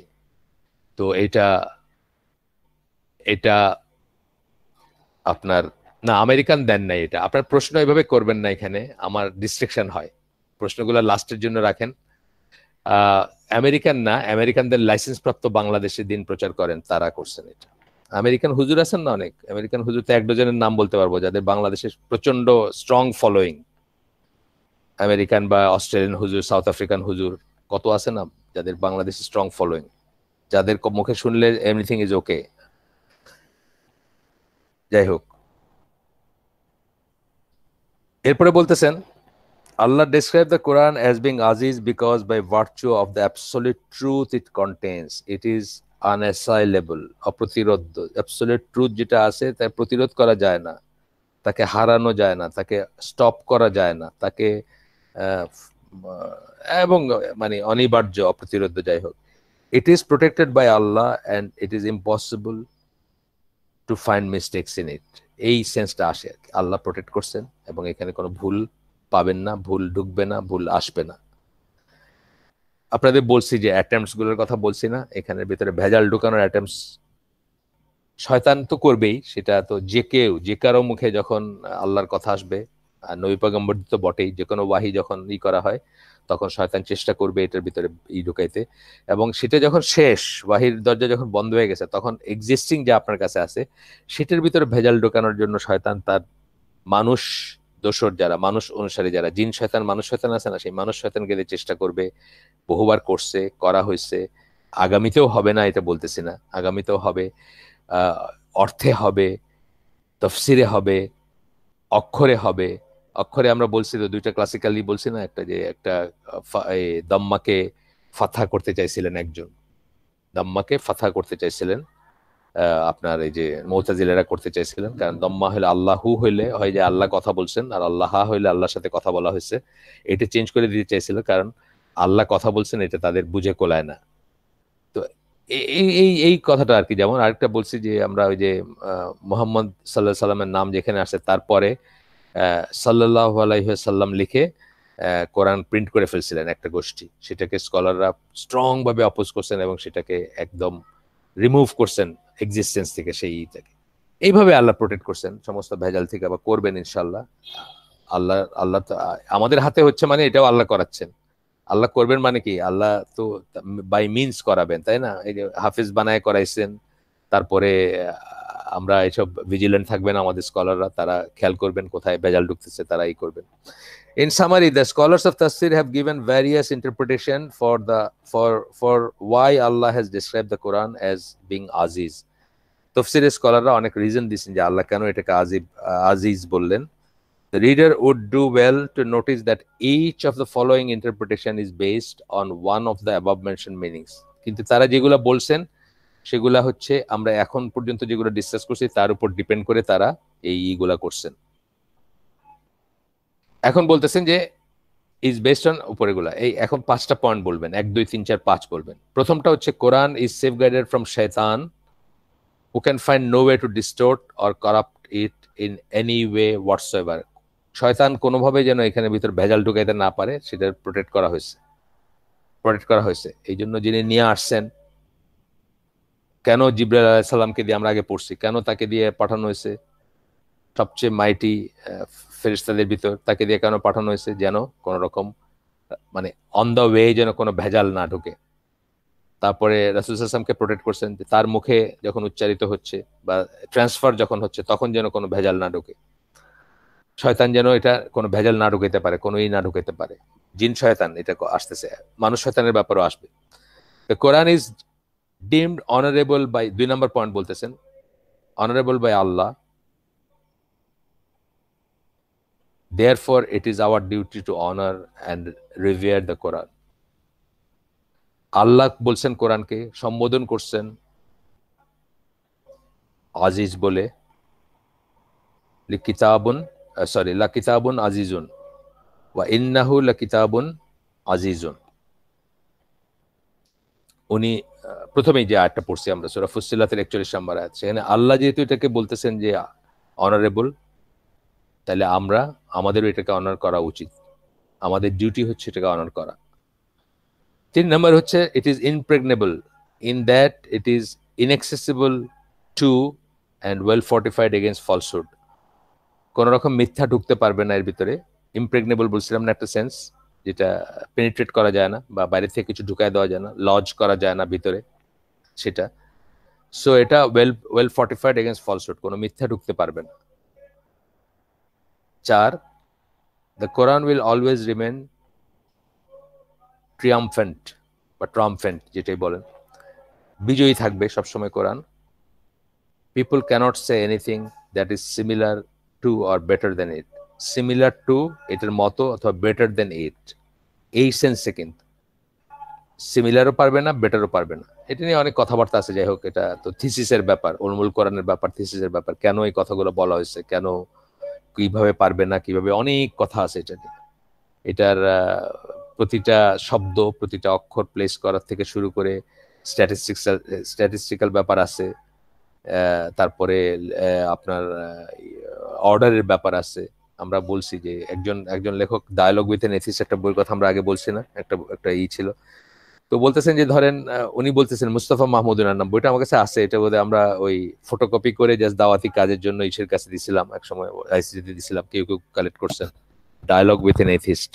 তো এটা এটা আপনার না আমেরিকান দেন নাই এটা আপনার প্রশ্ন এভাবে করবেন না এখানে আমার ডিস্ট্রিকশন হয় প্রশ্নগুলো লাস্টের জন্য রাখেন আমেরিকান না আমেরিকানদের লাইসেন্স প্রাপ্ত বাংলাদেশে দিন প্রচার করেন তারা করছেন এটা আমেরিকান হুজুর আছেন না অনেক আমেরিকান হুজুর তো এক ডজনের নাম বলতে পারবো যাদের বাংলাদেশের প্রচন্ড স্ট্রং ফলোয়িং আমেরিকান বা অস্ট্রেলিয়ান হুজুর সাউথ আফ্রিকান হুজুর কত আছে না যাদের বাংলাদেশে স্ট্রং ফলোয়িং যাদের মুখে শুনলে এভরিথিং ইজ ওকে যাই হোক এরপরে বলতেছেন Allah described the Quran as being Aziz because by virtue of the absolute truth it contains, it is unassailable অপ্রতিরোধ অ্যাবসোলিউট ট্রুথ যেটা আছে তা প্রতিরোধ করা যায় না তাকে হারানো যায় না তাকে স্টপ করা যায় না তাকে এবং মানে অনিবার্য অপ্রতিরোধ যাই হোক it is protected by Allah and it is impossible to find mistakes in it এই সেন্সটা আসে আল্লাহ প্রোটেক্ট করছেন এবং এখানে কোনো ভুল পাবেন না ভুল ঢুকবে না ভুল আসবে না আপনাদের বলছি যে অ্যাটেম্পসগুলোর কথা বলছি না এখানের ভিতরে ভেজাল ঢুকানোর অ্যাটেম্পস শয়তান তো করবেই সেটা তো যে কেউ যে কারো মুখে যখন আল্লাহর কথা আসবে নবী পয়গম্বর তো বটেই যে কোনো ওয়াহি যখন ই করা হয় তখন শয়তান চেষ্টা করবে এটার ভিতরে ই ঢুকাইতে এবং সেটা যখন শেষ ওয়াহির দরজা যখন বন্ধ হয়ে গেছে তখন এক্সিস্টিং যা আপনার কাছে আছে সেটার ভিতরে ভেজাল ঢোকানোর জন্য শয়তান তার মানুষ দোষর যারা মানুষ অনুসারে যারা জিন শয়তান মানুষ শয়তান আছে না সেই মানুষ শয়তান গেলে চেষ্টা করবে বহুবার করছে করা হয়েছে আগামীতেও হবে না এটা বলতেছি না আগামীতেও হবে অর্থে হবে তফসিরে হবে অক্ষরে হবে অক্ষরে আমরা বলছি তো দুইটা ক্লাসিক্যালি বলছি না একটা যে একটা দম্মাকে ফাথা করতে চাইছিলেন একজন দম্মাকে ফাথা করতে চাইছিলেন আপনার এই যে মৌতাজিলেরা করতে চাইছিলেন কারণ দম্মা হলে আল্লাহু হইলে হয় যে আল্লাহ কথা বলছেন আর আল্লাহ হইলে আল্লাহর সাথে কথা বলা হয়েছে এটা চেঞ্জ করে দিতে চাইছিল কারণ আল্লাহ কথা বলছেন এটা তাদের বুঝে কোলায় না তো এই এই এই কথাটা আর কি যেমন আরেকটা বলছি যে আমরা ওই যে মোহাম্মদ সাল্লাহ সাল্লামের নাম যেখানে আসে তারপরে সাল্লাহ আলাইসাল্লাম লিখে কোরআন প্রিন্ট করে ফেলছিলেন একটা গোষ্ঠী সেটাকে স্কলাররা স্ট্রংভাবে অপোজ করছেন এবং সেটাকে একদম রিমুভ করছেন এক্সিস্টেন্স থেকে সেই ইটাকে এইভাবে আল্লাহ প্রোটেক্ট করছেন সমস্ত ভেজাল থেকে আবার করবেন ইনশাল্লাহ আল্লাহ আল্লাহ আমাদের হাতে হচ্ছে মানে এটাও আল্লাহ করাচ্ছেন আল্লাহ করবেন মানে কি আল্লাহ তো বাই মিনস করাবেন তাই না এই যে হাফিজ বানায় করাইছেন তারপরে আমরা এসব ভিজিলেন্ট থাকবেন আমাদের স্কলাররা তারা খেয়াল করবেন কোথায় ভেজাল ঢুকতেছে তারা এই করবেন in summary the scholars of tafsir have given various interpretation for the for for why allah has described the quran as being aziz তফসিরের স্কলাররা অনেক রিজন দিচ্ছেন যে আল্লাহ কেন এটাকে আজিব আজিজ বললেন The reader would do well to notice that each of the following interpretation is based on one of the above mentioned meanings. কিন্তু তারা যেগুলো বলছেন সেগুলা হচ্ছে আমরা এখন পর্যন্ত যেগুলো ডিসকাস করছি তার উপর ডিপেন্ড করে তারা এই ইগুলা করছেন এখন বলতেছেন যে ইজ বেস্ট অন উপরেগুলা এই এখন পাঁচটা পয়েন্ট বলবেন এক দুই তিন চার পাঁচ বলবেন প্রথমটা হচ্ছে Quran is safeguarded from shaitan who can find no way to distort or corrupt it in any way whatsoever শয়তান কোনোভাবে যেন এখানে ভিতর ভেজাল ঢুকাইতে না পারে সেটা প্রোটেক্ট করা হয়েছে প্রোটেক্ট করা হয়েছে এই জন্য যিনি নিয়ে আসছেন কেন জিব্রাহ আলাহিসাল্লামকে দিয়ে আমরা আগে পড়ছি কেন তাকে দিয়ে পাঠানো হয়েছে সবচেয়ে মাইটি ফেরিস্তাদের ভিতর তাকে দিয়ে কেন পাঠানো হয়েছে যেন কোনো রকম মানে অন দ্য ওয়ে যেন কোনো ভেজাল না ঢুকে তারপরে রাসুল আসলামকে প্রোটেক্ট করছেন যে তার মুখে যখন উচ্চারিত হচ্ছে বা ট্রান্সফার যখন হচ্ছে তখন যেন কোনো ভেজাল না ঢুকে শয়তান যেন এটা কোনো ভেজাল না ঢুকাইতে পারে কোনো ই না ঢুকাইতে পারে জিন শয়তান এটা আসতেছে মানুষ শয়তানের ব্যাপারও আসবে Quran is deemed honourable by দুই নম্বর পয়েন্ট বলতেছেন honourable by Allah Therefore, it is our duty to honor and revere the Quran. Allah বলছেন কোরআনকে সম্বোধন করছেন আজিজ বলে কিতাবুন সরি লাকিতাবুন আজিজুন ওয়া ইন্নাহু লাকিতাবুন আজিজুন উনি প্রথমেই যে আয়াতটা পড়ছি আমরা সুরা ফুসিলাতের একচল্লিশ নম্বর আয়াত সেখানে আল্লাহ যেহেতু এটাকে বলতেছেন যে অনারেবল তাহলে আমরা আমাদেরও এটাকে অনার করা উচিত আমাদের ডিউটি হচ্ছে এটাকে অনার করা তিন নম্বর হচ্ছে it is impregnable in that it is inaccessible to and well fortified against falsehood কোনো রকম মিথ্যা ঢুকতে পারবে না এর ভিতরে ইমপ্রেগনেবল বলছিলাম না একটা সেন্স যেটা পেনিট্রেট করা যায় না বা বাইরে থেকে কিছু ঢুকায় দেওয়া যায় না লজ করা যায় না ভিতরে সেটা সো এটা well well fortified against falsehood কোনো মিথ্যা ঢুকতে পারবে না 4 the Quran will always remain triumphant বা ট্রাম্পেন্ট যেটাই বলেন বিজয়ী থাকবে সবসময় Quran people cannot say anything that is similar to or better than it similar to এটার মতো অথবা বেটার দেন ইট এই সেন্সে কিন্তু সিমিলারও পারবে না বেটারও পারবে না এটা নিয়ে অনেক কথাবার্তা আছে যাই হোক এটা তো থিসিসের ব্যাপার অনুমূল করানোর ব্যাপার থিসিসের ব্যাপার কেন এই কথাগুলো বলা হয়েছে কেন কিভাবে পারবে না কিভাবে অনেক কথা আছে এটাতে এটার প্রতিটা শব্দ প্রতিটা অক্ষর প্লেস করার থেকে শুরু করে স্ট্যাটিস্টিক্স স্ট্যাটিস্টিক্যাল ব্যাপার আছে তারপরে আপনার অর্ডারের ব্যাপার আছে আমরা বলছি যে একজন একজন লেখক ডায়লগ উইথ এন এথিস একটা বইয়ের কথা আমরা আগে বলছি না একটা একটা ই ছিল তো বলতেছেন যে ধরেন উনি বলতেছেন মুস্তাফা মাহমুদ উনার নাম বইটা আমার কাছে আছে এটা বোধহয় আমরা ওই ফটোকপি করে জাস্ট দাওয়াতি কাজের জন্য ইসের কাছে দিছিলাম এক সময় আইসিসিতে দিছিলাম কেউ কেউ কালেক্ট করছেন ডায়লগ উইথ এন এথিস্ট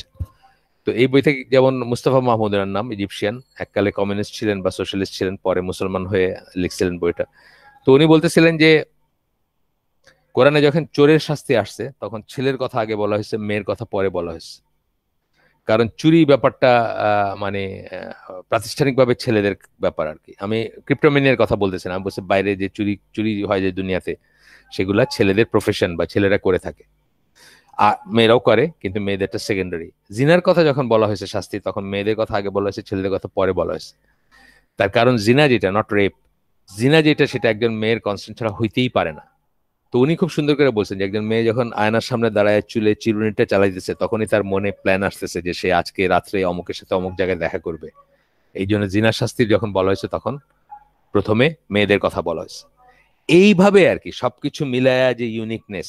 তো এই বই থেকে যেমন মুস্তাফা মাহমুদ উনার নাম ইজিপশিয়ান এককালে কমিউনিস্ট ছিলেন বা সোশ্যালিস্ট ছিলেন পরে মুসলমান হয়ে লিখছিলেন বইটা তো উনি বলতেছিলেন যে কোরআনে যখন চোরের শাস্তি আসছে তখন ছেলের কথা আগে বলা হয়েছে মেয়ের কথা পরে বলা হয়েছে কারণ চুরি ব্যাপারটা মানে প্রাতিষ্ঠানিকভাবে ছেলেদের ব্যাপার আর কি আমি ক্রিপ্টোমেনিয়ার কথা বলতেছি না আমি বলছি বাইরে যে চুরি চুরি হয় যে দুনিয়াতে সেগুলা ছেলেদের প্রফেশন বা ছেলেরা করে থাকে আর মেয়েরাও করে কিন্তু মেয়েদেরটা সেকেন্ডারি জিনার কথা যখন বলা হয়েছে শাস্তি তখন মেয়েদের কথা আগে বলা হয়েছে ছেলেদের কথা পরে বলা হয়েছে তার কারণ জিনা যেটা নট রেপ জিনা যেটা সেটা একজন মেয়ের কনসেন্ট ছাড়া হইতেই পারে না তো উনি খুব সুন্দর করে বলছেন যে একজন মেয়ে যখন আয়নার সামনে দাঁড়ায় চুলে চিরুনিটা চালাইতেছে তখনই তার মনে প্ল্যান আসতেছে যে সে আজকে রাত্রে অমুকের সাথে অমুক জায়গায় দেখা করবে এই জন্য জিনা শাস্তির যখন বলা হয়েছে তখন প্রথমে মেয়েদের কথা বলা হয়েছে এইভাবে আর কি সবকিছু মিলায়া যে ইউনিকনেস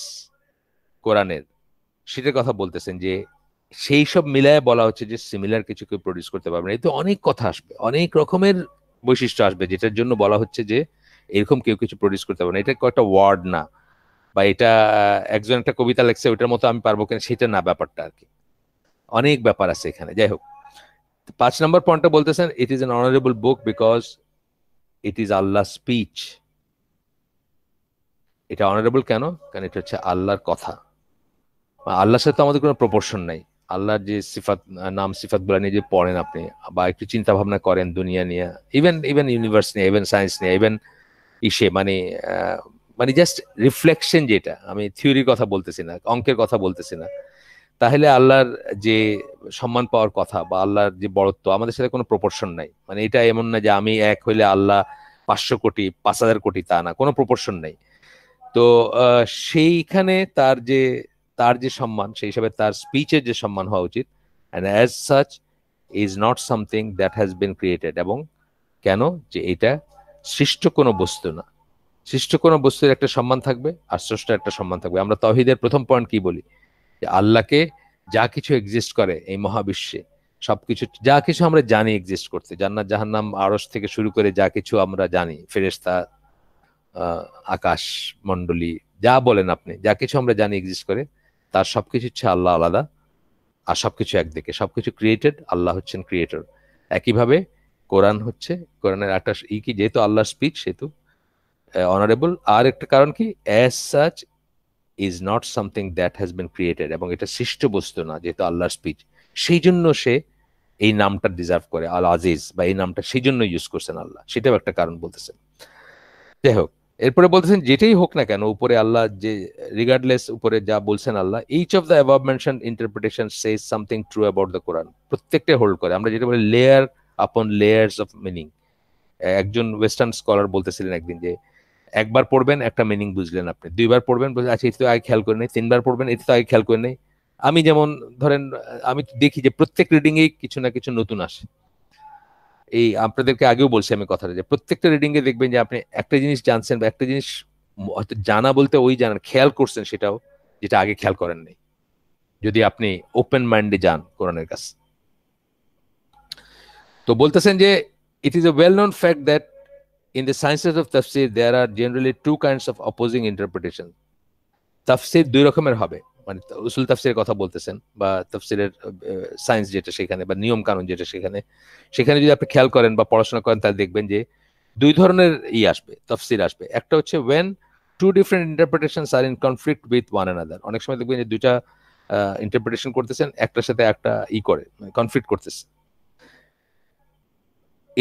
কোরআনের সেটার কথা বলতেছেন যে সেই সব মিলায় বলা হচ্ছে যে সিমিলার কিছু কেউ প্রডিউস করতে পারবে না এতে অনেক কথা আসবে অনেক রকমের বৈশিষ্ট্য আসবে যেটার জন্য বলা হচ্ছে যে এরকম কেউ কিছু প্রডিউস করতে পারবে না এটা কয়েকটা ওয়ার্ড না বা এটা একজন একটা কবিতা লেখছে ওইটার মতো আমি পারবো কিনা সেটা না ব্যাপারটা আর কি অনেক ব্যাপার আছে এখানে যাই হোক পাঁচ নম্বর পয়েন্টটা বলতেছেন it is an honourable book because it is Allah speech এটা অনারেবল কেন কারণ এটা হচ্ছে আল্লাহর কথা আল্লাহর সাথে তো আমাদের কোনো প্রপোর্শন নাই আল্লাহর যে সিফাত নাম সিফাতগুলো নিয়ে যে পড়েন আপনি বা একটু চিন্তা ভাবনা করেন দুনিয়া নিয়ে ইভেন ইভেন ইউনিভার্স নিয়ে ইভেন সায়েন্স নিয়ে ইভেন ইসে মানে মানে জাস্ট রিফ্লেকশন যেটা আমি থিওরির কথা বলতেছি না অঙ্কের কথা বলতেছি না তাহলে আল্লাহর যে সম্মান পাওয়ার কথা বা আল্লাহর যে বড়ত্ব আমাদের সাথে কোনো প্রপোর্শন নাই মানে এটা এমন না যে আমি এক হইলে আল্লাহ পাঁচশো কোটি পাঁচ হাজার কোটি তা না কোনো প্রপোর্শন নাই তো সেইখানে তার যে তার যে সম্মান সেই হিসাবে তার স্পিচের যে সম্মান হওয়া উচিত and as such is not something that has been created এবং কেন যে এটা সৃষ্ট কোনো বস্তু না সৃষ্ট কোনো বস্তুর একটা সম্মান থাকবে আর স্রষ্টার একটা সম্মান থাকবে আমরা তহিদের প্রথম পয়েন্ট কি বলি যে আল্লাহকে যা কিছু এক্সিস্ট করে এই মহাবিশ্বে সবকিছু যা কিছু আমরা জানি এক্সিস্ট করতে জান্নাত জাহান্নাম আড়স থেকে শুরু করে যা কিছু আমরা জানি ফেরেস্তা আকাশ মণ্ডলী যা বলেন আপনি যা কিছু আমরা জানি এক্সিস্ট করে তার সবকিছু হচ্ছে আল্লাহ আলাদা আর সবকিছু একদিকে সবকিছু ক্রিয়েটেড আল্লাহ হচ্ছেন ক্রিয়েটর একইভাবে কোরআন হচ্ছে কোরআনের একটা ই কি যেহেতু আল্লাহর স্পিচ সেহেতু অনারেবল uh, আর একটা কারণ কি as such is not something that has been created এবং এটা সৃষ্ট বস্তু না যেহেতু আল্লাহর স্পিচ সেই জন্য সে এই নামটা ডিজার্ভ করে আল আজিজ বা এই নামটা সেই জন্য ইউজ করছেন আল্লাহ সেটাও একটা কারণ বলতেছেন যাই হোক এরপরে বলতেছেন যেটাই হোক না কেন উপরে আল্লাহ যে রিগার্ডলেস উপরে যা বলছেন Allah each of the above mention interpretation says something true about the Quran প্রত্যেকটা হোল্ড করে আমরা যেটা বলি layer upon layers of meaning একজন ওয়েস্টার্ন স্কলার বলতেছিলেন একদিন যে একবার পড়বেন একটা মিনিং বুঝলেন আপনি দুইবার পড়বেন আচ্ছা এটা তো আগে খেয়াল করে নেই তিনবার পড়বেন এটা তো আগে খেয়াল করে নেই আমি যেমন ধরেন আমি দেখি যে প্রত্যেক রিডিংয়েই কিছু না কিছু নতুন আসে এই আপনাদেরকে আগেও বলছি আমি কথাটা যে প্রত্যেকটা রিডিংয়ে দেখবেন যে আপনি একটা জিনিস জানছেন বা একটা জিনিস হয়তো জানা বলতে ওই জানেন খেয়াল করছেন সেটাও যেটা আগে খেয়াল করেন নাই যদি আপনি ওপেন মাইন্ডে যান কোরআনের কাছে তো বলতেছেন যে it is a well known fact that in the sciences of tafsir there are generally two kinds of opposing interpretation তাফসির দুই রকমের হবে মানে উসুল তাফসিরের কথা বলতেছেন বা তাফসিরের সায়েন্স যেটা সেখানে বা নিয়ম কানুন যেটা সেখানে সেখানে যদি আপনি খেয়াল করেন বা পড়াশোনা করেন তাহলে দেখবেন যে দুই ধরনের ই আসবে তফসির আসবে একটা হচ্ছে when two different interpretation are in conflict with one another অনেক সময় দেখবেন যে দুইটা ইন্টারপ্রিটেশন করতেছেন একটার সাথে একটা ই করে মানে কনফ্লিক্ট করতেছে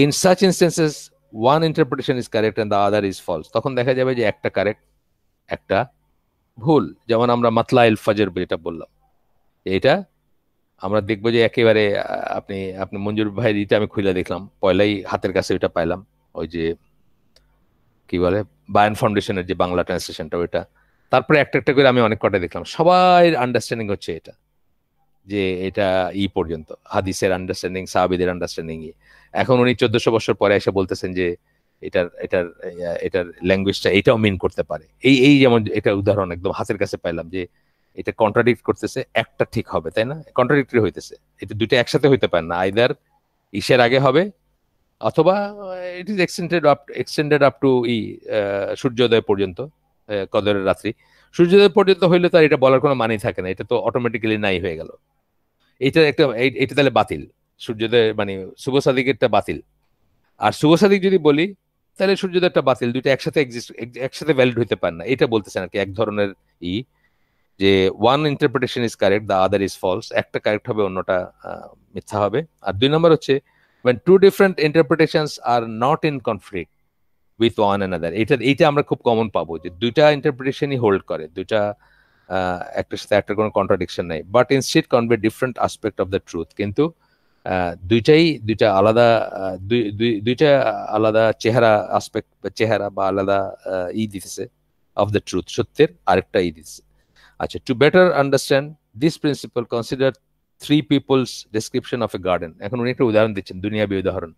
in such instances one interpretation is correct and the other is false তখন দেখা যাবে যে একটা কারেক্ট একটা ভুল যেমন আমরা মাতলা ইল ফাজের যেটা বললাম এটা আমরা দেখবো যে একেবারে আপনি আপনি মঞ্জুর ভাইয়ের এটা আমি খুলে দেখলাম পয়লাই হাতের কাছে ওইটা পাইলাম ওই যে কি বলে বায়ন ফাউন্ডেশনের যে বাংলা ট্রান্সলেশনটা ওইটা তারপরে একটা একটা করে আমি অনেক কটা দেখলাম সবাই আন্ডারস্ট্যান্ডিং হচ্ছে এটা যে এটা ই পর্যন্ত হাদিসের আন্ডারস্ট্যান্ডিং সাহাবিদের আন্ডারস্ট্যান্ডিং এখন উনি চোদ্দশো বছর পরে এসে বলতেছেন যে এটার এটার এটার ল্যাঙ্গুয়েজটা এটাও মিন করতে পারে এই এই যেমন এটা উদাহরণ একদম হাতের কাছে পাইলাম যে এটা কন্ট্রাডিক্ট করতেছে একটা ঠিক হবে তাই না কন্ট্রাডিক্টরি হইতেছে এটা দুইটা একসাথে হইতে পারে না আইদার ইসের আগে হবে অথবা it is extended up extended up to ই সূর্যোদয় পর্যন্ত কদরের রাত্রি সূর্যোদয় পর্যন্ত হইলে তো আর এটা বলার কোনো মানেই থাকে না এটা তো অটোমেটিক্যালি নাই হয়ে গেল এটা একটা এটা তাহলে বাতিল সূর্যোদয় মানে শুভ সাদিকেরটা বাতিল আর শুভ সাদিক যদি বলি তাহলে সূর্যোদয়টা বাতিল দুইটা একসাথে একসাথে ভ্যালিড হইতে পারে না এটা বলতেছেন আর কি এক ধরনের ই যে one interpretation is correct the other is false একটা কারেক্ট হবে অন্যটা মিথ্যা হবে আর দুই নম্বর হচ্ছে when two different interpretations are not in conflict with one another এটা এইটা আমরা খুব কমন পাবো যে দুইটা ইন্টারপ্রিটেশনই হোল্ড করে দুইটা একটার সাথে একটা কোনো কন্ট্রাডিকশন নাই but instead convey different aspect of the truth কিন্তু দুইটাই দুইটা আলাদা দুইটা আলাদা চেহারা আসপেক্ট চেহারা বা আলাদা ই দিতেছে অফ দ্য ট্রুথ সত্যের আরেকটা ই দিতেছে আচ্ছা to better understand this principle consider three people's description of a garden এখন উনি একটা উদাহরণ দিচ্ছেন দুনিয়াবি উদাহরণ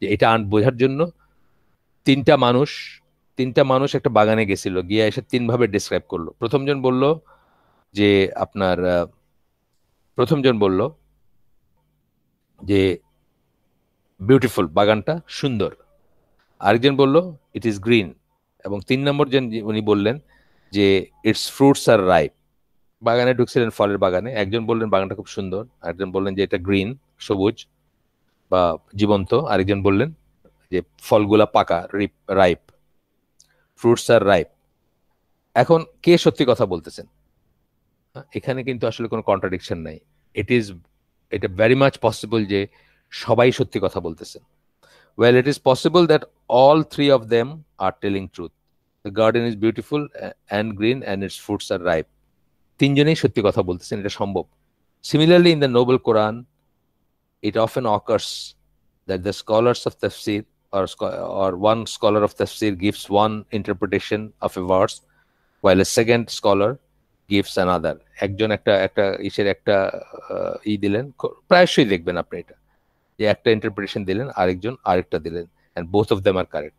যে এটা বোঝার জন্য তিনটা মানুষ তিনটা মানুষ একটা বাগানে গেছিল গিয়ে এসে তিনভাবে ডিসক্রাইব করলো প্রথমজন বলল যে আপনার প্রথমজন বলল যে বিউটিফুল বাগানটা সুন্দর আরেকজন বলল ইট ইজ গ্রিন এবং তিন নম্বর জন উনি বললেন যে ইটস ফ্রুটস আর রাইপ বাগানে ঢুকছিলেন ফলের বাগানে একজন বললেন বাগানটা খুব সুন্দর আরেকজন বললেন যে এটা গ্রিন সবুজ বা জীবন্ত আরেকজন বললেন যে ফলগুলা পাকা রিপ রাইপ ফ্রুটস আর রাইপ এখন কে সত্যি কথা বলতেছেন এখানে কিন্তু আসলে কোনো কন্ট্রাডিকশন নাই ইট ইজ এটা ভেরি মাচ পসিবল যে সবাই সত্যি কথা বলতেছে well it is possible that all three of them are telling truth the garden is beautiful and green and its fruits are ripe তিনজনেই সত্যি কথা বলতেছেন এটা সম্ভব similarly in the noble Quran it often occurs that the scholars of tafsir or, or one scholar of tafsir gives one interpretation of a verse while a second scholar gives another একজন একটা একটা ইসের একটা ই দিলেন প্রায়শই দেখবেন আপনি এটা যে একটা ইন্টারপ্রিটেশন দিলেন আরেকজন আরেকটা দিলেন and both of them are correct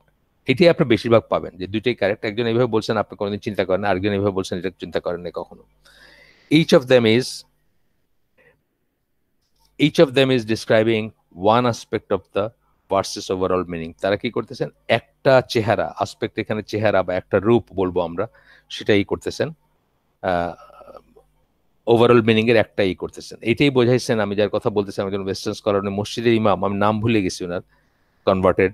এটি আপনি বেশিরভাগ পাবেন যে দুইটাই কারেক্ট একজন এইভাবে বলছেন আপনি কোনোদিন চিন্তা করেন আরেকজন এইভাবে বলছেন এটা চিন্তা করেন না কখনো each of them is each of them is describing one aspect of the verse's overall meaning তারা কি করতেছেন একটা চেহারা আসপেক্ট এখানে চেহারা বা একটা রূপ বলবো আমরা সেটাই করতেছেন ওভারঅল মিনিং এর একটা ই করতেছেন এটাই বোঝাইছেন আমি যার কথা বলতেছি আমি একজন ওয়েস্টার্ন স্কলার উনি মসজিদের ইমাম আমি নাম ভুলে গেছি ওনার কনভার্টেড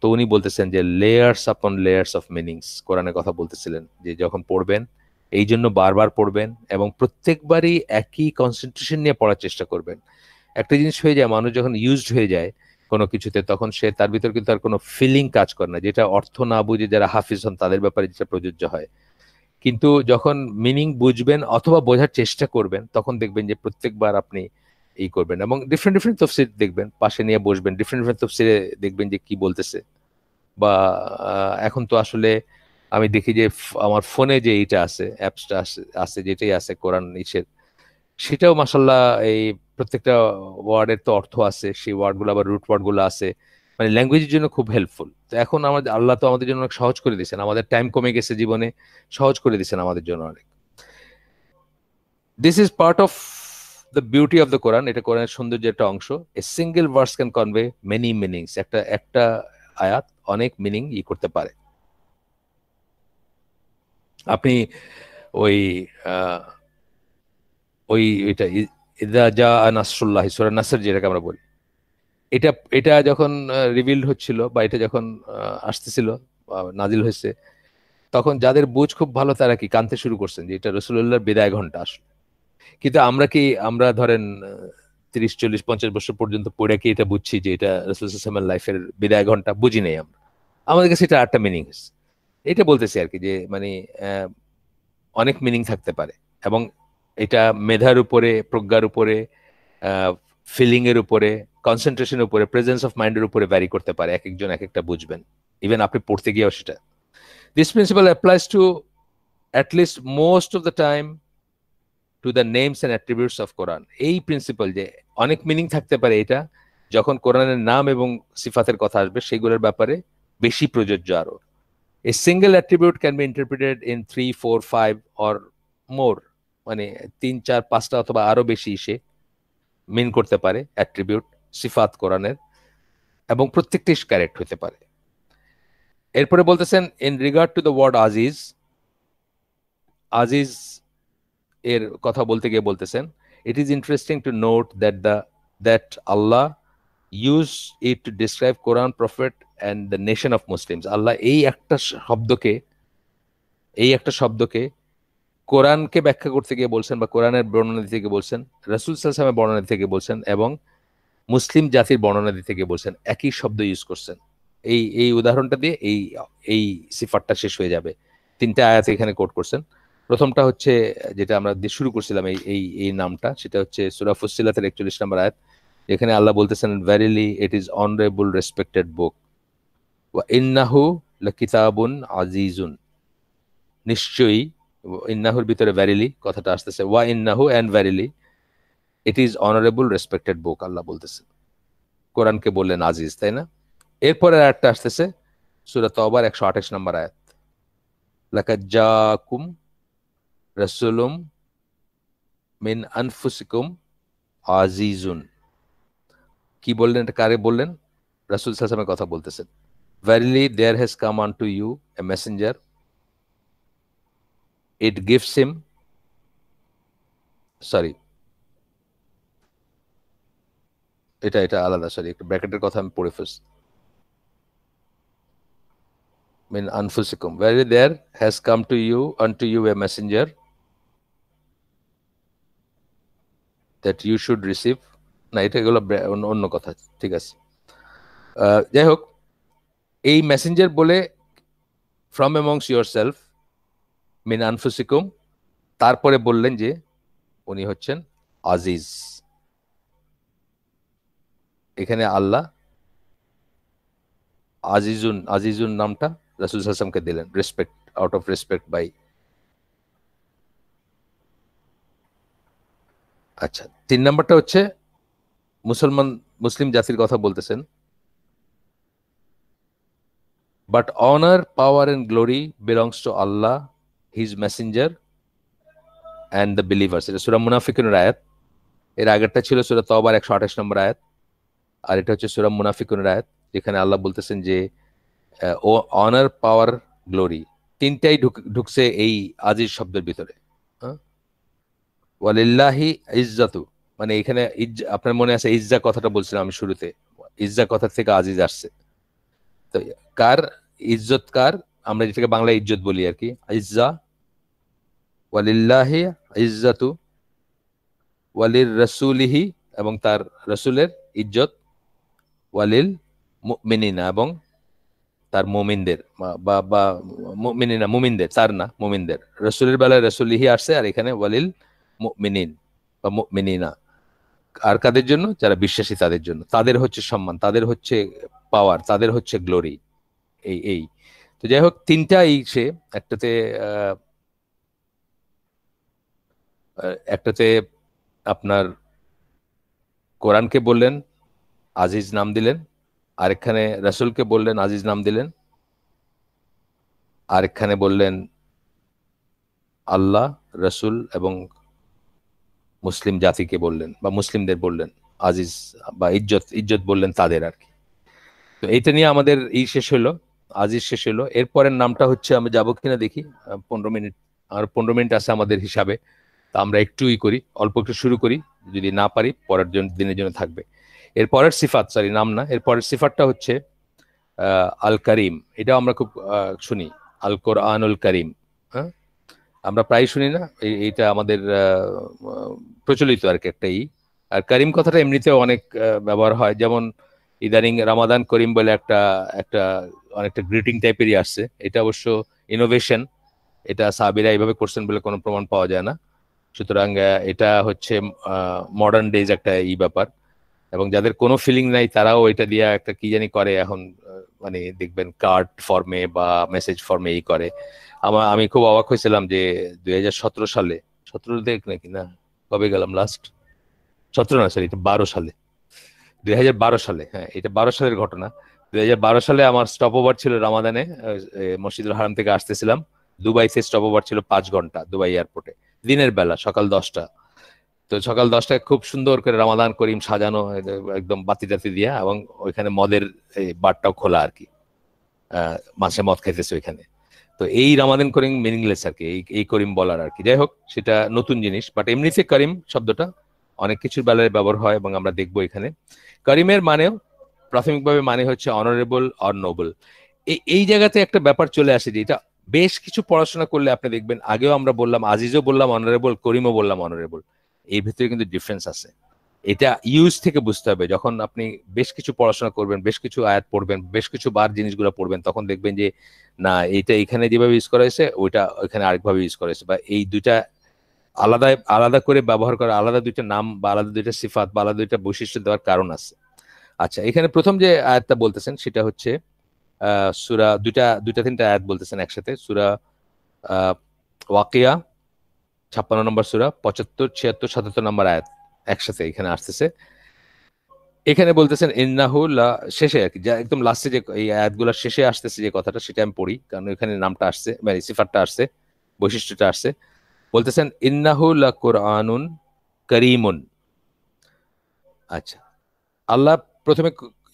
তো উনি বলতেছেন যে লেয়ার্স আপন লেয়ার্স অফ মিনিংস কোরআনের কথা বলতেছিলেন যে যখন পড়বেন এই জন্য বারবার পড়বেন এবং প্রত্যেকবারই একই কনসেন্ট্রেশন নিয়ে পড়ার চেষ্টা করবেন একটা জিনিস হয়ে যায় মানুষ যখন ইউজড হয়ে যায় কোনো কিছুতে তখন সে তার ভিতর কিন্তু আর কোনো ফিলিং কাজ করে না যেটা অর্থ না বুঝে যারা হাফিজ হন তাদের ব্যাপারে যেটা প্রযোজ্য হয় কিন্তু যখন মিনিং বুঝবেন অথবা বোঝার চেষ্টা করবেন তখন দেখবেন যে প্রত্যেকবার আপনি এই করবেন এবং ডিফারেন্ট ডিফারেন্ট তফসির দেখবেন পাশে নিয়ে বসবেন ডিফারেন্ট ডিফারেন্ট তফসিরে দেখবেন যে কি বলতেছে বা এখন তো আসলে আমি দেখি যে আমার ফোনে যে এইটা আছে অ্যাপসটা আছে যেটাই আছে কোরআন নিচের সেটাও মাসাল্লাহ এই প্রত্যেকটা ওয়ার্ডের তো অর্থ আছে সেই ওয়ার্ডগুলো আবার রুট ওয়ার্ডগুলো আছে মানে ল্যাঙ্গুয়েজের জন্য খুব হেল্পফুল তো এখন আমাদের আল্লাহ তো আমাদের জন্য অনেক সহজ করে দিয়েছেন আমাদের টাইম কমে গেছে জীবনে সহজ করে দিয়েছেন আমাদের জন্য অনেক this is part of the beauty of the Quran এটা কোরআনের সৌন্দর্য একটা অংশ a single verse can convey many meanings একটা একটা আয়াত অনেক মিনিং ই করতে পারে আপনি ওই ওই এটা ইদা জা নাসরুল্লাহ সুরা নাসর যেটাকে আমরা বলি এটা এটা যখন রিভিল্ড হচ্ছিল বা এটা যখন আসতেছিল নাজিল হয়েছে তখন যাদের বুঝ খুব ভালো তারা কি কানতে শুরু করছেন যে এটা রসুল্লাহর বিদায় ঘন্টা আসলে কিন্তু আমরা কি আমরা ধরেন তিরিশ চল্লিশ পঞ্চাশ বছর পর্যন্ত পড়ে কি এটা বুঝছি যে এটা রসুলামের লাইফের বিদায় ঘন্টা বুঝি নেই আমরা আমাদের কাছে এটা আরেকটা মিনিং এটা বলতেছি আর কি যে মানে অনেক মিনিং থাকতে পারে এবং এটা মেধার উপরে প্রজ্ঞার উপরে ফিলিংয়ের উপরে কনসেন্ট্রেশন উপরে প্রেজেন্স অফ মাইন্ডের উপরে ভ্যারি করতে পারে এক একজন এক একটা বুঝবেন ইভেন আপনি পড়তে গিয়েও সেটা this principle applies to least most of the time to the names and attributes of Quran এই প্রিন্সিপাল যে অনেক মিনিং থাকতে পারে এটা যখন কোরআনের নাম এবং সিফাতের কথা আসবে সেগুলোর ব্যাপারে বেশি প্রযোজ্য আরও a single attribute can be interpreted in three four five or more মানে তিন চার পাঁচটা অথবা আরও বেশি সে মিন করতে পারে অ্যাট্রিবিউট সিফাত কোরআনের এবং প্রত্যেকটি ক্যারেক্ট হতে পারে এরপরে বলতেছেন in regard to the word আজিজ আজিজ এর কথা বলতে গিয়ে বলতেছেন it is interesting to note that the that Allah use it to describe Quran prophet and the nation of Muslims Allah এই একটা শব্দকে এই একটা শব্দকে কোরআনকে ব্যাখ্যা করতে গিয়ে বলছেন বা কোরআনের বর্ণনা থেকে বলছেন রসুল সালসামের বর্ণনা থেকে বলছেন এবং মুসলিম জাতির বর্ণনা দিতে থেকে বলছেন একই শব্দ ইউজ করছেন এই এই উদাহরণটা দিয়ে এই এই সিফারটা শেষ হয়ে যাবে তিনটা আয়াত এখানে কোট করছেন প্রথমটা হচ্ছে যেটা আমরা দিয়ে শুরু করছিলাম এই এই এই নামটা সেটা হচ্ছে সুরাফুসিলাতের একচল্লিশ নম্বর আয়াত এখানে আল্লাহ বলতেছেন verily it is honourable respected book ওয়া ইন্নাহু কিতাবুন আজিজুন নিশ্চয়ই ইন্নাহুর ভিতরে ভ্যারিলি কথাটা আসতেছে ওয়া ইন্নাহু and verily it is honourable respected book Allah বলতেছে কোরআনকে বললেন আজিজ তাই না এরপরে আয়াতটা আসতেছে সুরাত অবার একশো আঠাশ নম্বর আয়াত লাকাজ্জাকুম রসুলুম মিন আনফুসিকুম আজিজুন কি বললেন এটা কারে বললেন রাসুল সাল্লামের কথা বলতেছেন verily there has come on to you a messenger it gives him sorry এটা এটা আলাদা সরি একটা ব্র্যাকেটের কথা আমি পড়ে ফেলছি mean anfusikum where there come to you you to you a messenger that you should receive না এটা এগুলো অন্য কথা ঠিক আছে যাই হোক এই মেসেঞ্জার বলে from amongst yourself mean আনফুসিকুম তারপরে বললেন যে উনি হচ্ছেন আজিজ এখানে আল্লাহ আজিজুন আজিজুন নামটা রাসুল হাসামকে দিলেন respect out of respect by আচ্ছা তিন নম্বরটা হচ্ছে মুসলমান মুসলিম জাতির কথা বলতেছেন but honour power and glory belongs to Allah his messenger and the believers এটা সুরা মুনাফিকের আয়াত এর আগেরটা ছিল সুরা আবার একশো আঠাশ নম্বর আয়াত আর এটা হচ্ছে সুরাম মুনাফিকুনের আয়াত যেখানে আল্লাহ বলতেছেন যে ও অনার পাওয়ার গ্লোরি তিনটাই ঢুকছে এই আজির শব্দের ভিতরে হ্যাঁ? ওয়ালিল্লাহি ইজ্জাতু মানে এখানে আপনার মনে আছে ইজ্জা কথাটা বলছিলাম আমি শুরুতে ইজ্জা কথা থেকে আজিজ আসছে তো কার ইজ্জত কার আমরা যেটাকে বাংলায় ইজ্জত বলি আর কি ইজ্জা ওয়ালিল্লাহি ইজ্জাতু ওয়ালির রসুলিহি এবং তার রসুলের ইজ্জত ওয়ালিল মিনিনা এবং তার মুমিনদের বা বা মুমিনিনা মুমিনদের তার না মুমিনদের রসুলের বেলায় রসুলিহি আসছে আর এখানে ওয়ালিল মিনিন বা মিনিনা আর কাদের জন্য যারা বিশ্বাসী তাদের জন্য তাদের হচ্ছে সম্মান তাদের হচ্ছে পাওয়ার তাদের হচ্ছে গ্লোরি এই এই তো যাই হোক তিনটা এই সে একটাতে একটাতে আপনার কোরআনকে বললেন আজিজ নাম দিলেন আর এখানে রাসুলকে বললেন আজিজ নাম দিলেন আর এখানে বললেন আল্লাহ রসুল এবং মুসলিম জাতিকে বললেন বা মুসলিমদের বললেন আজিজ বা ইজ্জত ইজ্জত বললেন তাদের আর কি তো এইটা নিয়ে আমাদের ই শেষ হলো আজিজ শেষ হলো এরপরের নামটা হচ্ছে আমি যাবো কিনা দেখি পনেরো মিনিট আর পনেরো মিনিট আছে আমাদের হিসাবে তা আমরা একটুই করি অল্প একটু শুরু করি যদি না পারি পরের দিনের জন্য থাকবে এর পরের সিফাত সরি নাম না এর পরের সিফাতটা হচ্ছে আল করিম এটাও আমরা খুব শুনি আল কোরআনুল করিম হ্যাঁ আমরা প্রায় শুনি না এইটা আমাদের প্রচলিত আর কি একটা ই আর করিম কথাটা এমনিতেও অনেক ব্যবহার হয় যেমন ইদানিং রামাদান করিম বলে একটা একটা অনেকটা গ্রিটিং টাইপেরই আসছে এটা অবশ্য ইনোভেশন এটা সাবিরা এইভাবে করছেন বলে কোনো প্রমাণ পাওয়া যায় না সুতরাং এটা হচ্ছে মডার্ন ডেজ একটা ই ব্যাপার এবং যাদের কোনো ফিলিং নাই তারাও এটা দিয়ে একটা কি জানি করে এখন মানে দেখবেন কার্ড ফর্মে বা মেসেজ ফর্মে এই করে আমার আমি খুব অবাক হয়েছিলাম যে দুই সালে সতেরো দেখ নাকি না কবে গেলাম লাস্ট সতেরো না সরি এটা বারো সালে দুই সালে হ্যাঁ এটা বারো সালের ঘটনা দুই সালে আমার স্টপ ওভার ছিল রামাদানে মসজিদুল হারাম থেকে আসতেছিলাম দুবাইতে স্টপ ওভার ছিল পাঁচ ঘন্টা দুবাই এয়ারপোর্টে দিনের বেলা সকাল দশটা তো সকাল দশটায় খুব সুন্দর করে রামাদান করিম সাজানো একদম বাতি টাতি দিয়া এবং ওইখানে মদের বারটাও খোলা আর কি মাসে মদ খাইতেছে ওইখানে তো এই রামাদান করিম মিনিংলেস আর কি এই করিম বলার আর কি যাই হোক সেটা নতুন জিনিস বাট এমনিতে করিম শব্দটা অনেক কিছুর বেলায় ব্যবহার হয় এবং আমরা দেখবো এখানে করিমের মানেও প্রাথমিকভাবে মানে হচ্ছে অনারেবল অর নোবেল এই জায়গাতে একটা ব্যাপার চলে আসে যে এটা বেশ কিছু পড়াশোনা করলে আপনি দেখবেন আগেও আমরা বললাম আজিজও বললাম অনারেবল করিমও বললাম অনারেবল এর ভিতরে কিন্তু ডিফারেন্স আছে এটা ইউজ থেকে বুঝতে হবে যখন আপনি বেশ কিছু পড়াশোনা করবেন বেশ কিছু আয়াত পড়বেন বেশ কিছু বার জিনিসগুলো পড়বেন তখন দেখবেন যে না এটা এখানে যেভাবে ইউজ করা হয়েছে ওইটা ওইখানে আরেকভাবে ইউজ করা হয়েছে বা এই দুইটা আলাদা আলাদা করে ব্যবহার করা আলাদা দুইটা নাম বা আলাদা দুইটা সিফাত বা আলাদা দুইটা বৈশিষ্ট্য দেওয়ার কারণ আছে আচ্ছা এখানে প্রথম যে আয়াতটা বলতেছেন সেটা হচ্ছে সুরা দুইটা দুইটা তিনটা আয়াত বলতেছেন একসাথে সুরা ওয়াকিয়া ছাপ্পান্ন নম্বর সুরা পঁচাত্তর ছিয়াত্তর সাতাত্তর নম্বর আয়াত একসাথে এখানে আসতেছে এখানে বলতেছেন ইন্নাহুল্লা শেষে আর কি যা একদম লাস্টে যে এই আয়াতগুলা শেষে আসতেছে যে কথাটা সেটা আমি পড়ি কারণ এখানে নামটা আসছে মানে সিফারটা আসছে বৈশিষ্ট্যটা আসছে বলতেছেন ইন্নাহুল্লা কোরআনুন করিমুন আচ্ছা আল্লাহ প্রথমে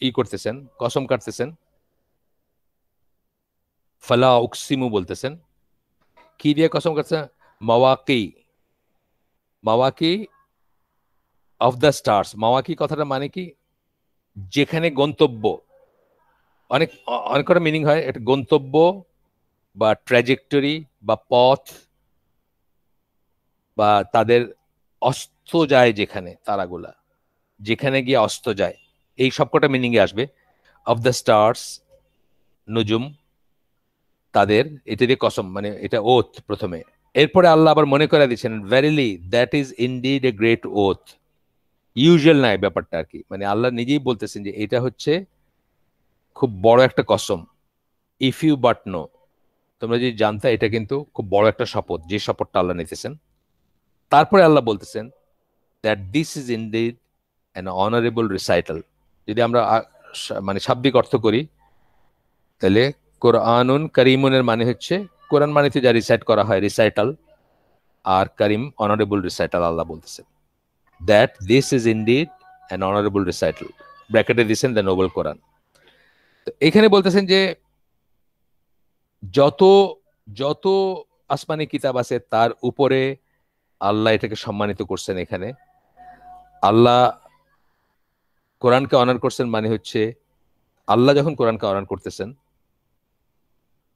ই করতেছেন কসম কাটতেছেন ফালা উকসিমু বলতেছেন কি দিয়ে কসম কাটছেন মাওয়াকি মাওয়াকি অফ দ্য স্টার্স মাওয়াকি কথাটা মানে কি যেখানে গন্তব্য অনেক অনেক কটা মিনিং হয় একটা গন্তব্য বা ট্র্যাজেক্টরি বা পথ বা তাদের অস্ত যায় যেখানে তারাগুলা যেখানে গিয়ে অস্ত যায় এই সবকটা মিনিংয়ে আসবে অফ দ্য স্টার্স নজুম তাদের এটা দিয়ে কসম মানে এটা ওথ প্রথমে এরপরে আল্লাহ আবার মনে করে দিচ্ছেন verily that is indeed a great oath usual নাই ব্যাপারটা আর কি মানে আল্লাহ নিজেই বলতেছেন যে এটা হচ্ছে খুব বড় একটা কসম ইফ ইউ বাট নো তোমরা যদি জানতে এটা কিন্তু খুব বড় একটা শপথ যে শপথটা আল্লাহ নিতেছেন তারপরে আল্লাহ বলতেছেন that this is indeed an honourable recital যদি আমরা মানে শাব্দিক অর্থ করি তাহলে কোরআনুন করিমুনের মানে হচ্ছে কোরআন মানিতে যা রিসাইট করা হয় রিসাইটাল আর করিম অনারেবল রিসাইটাল আল্লাহ বলতেছেন that this is indeed an honourable recital ব্র্যাকেটে দিয়েছেন দ্য নোবেল কোরআন তো এখানে বলতেছেন যে যত যত আসমানি কিতাব আছে তার উপরে আল্লাহ এটাকে সম্মানিত করছেন এখানে আল্লাহ কোরআনকে অনার করছেন মানে হচ্ছে আল্লাহ যখন কোরআনকে অনার করতেছেন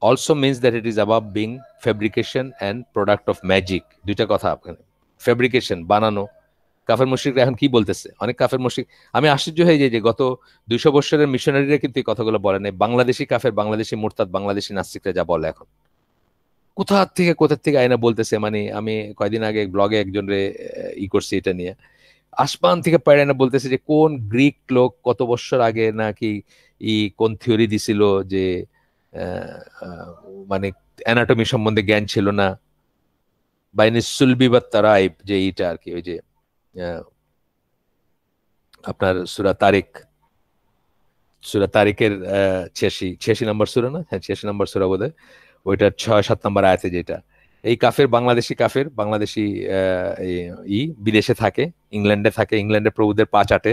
also means that it is about being fabrication and product of magic দুইটা কথা ফেব্রিকেশন বানানো কাফের মুশরিকরা এখন কি বলতেছে অনেক কাফের মুশরিক আমি আশ্চর্য হয়ে যাই যে গত দুইশো বৎসরের মিশনারিরা কিন্তু এই কথাগুলো বলে নাই বাংলাদেশি কাফের বাংলাদেশি মোরতাদ বাংলাদেশি নাস্তিকরা যা বলে এখন কোথা থেকে কোথার থেকে আয়না বলতেছে মানে আমি কয়দিন আগে ব্লগে একজন রে ই করছি এটা নিয়ে আসমান থেকে পায়রানা বলতেছে যে কোন গ্রিক লোক কত বছর আগে নাকি ই কোন থিওরি দিছিল যে মানে অ্যানাটমি সম্বন্ধে জ্ঞান ছিল না বাইনিসুলবি বা তারাইব যে এইটা আর কি ওই যে আপনার সুরা তারিক সুরা তারিকের ছিয়াশি ছিয়াশি নম্বর সুরা না হ্যাঁ ছিয়াশি নম্বর সুরা বোধ ওইটার ছয় সাত নম্বর আয়াতে যেটা এই কাফের বাংলাদেশি কাফের বাংলাদেশি ই বিদেশে থাকে ইংল্যান্ডে থাকে ইংল্যান্ডে প্রভুদের পা চাটে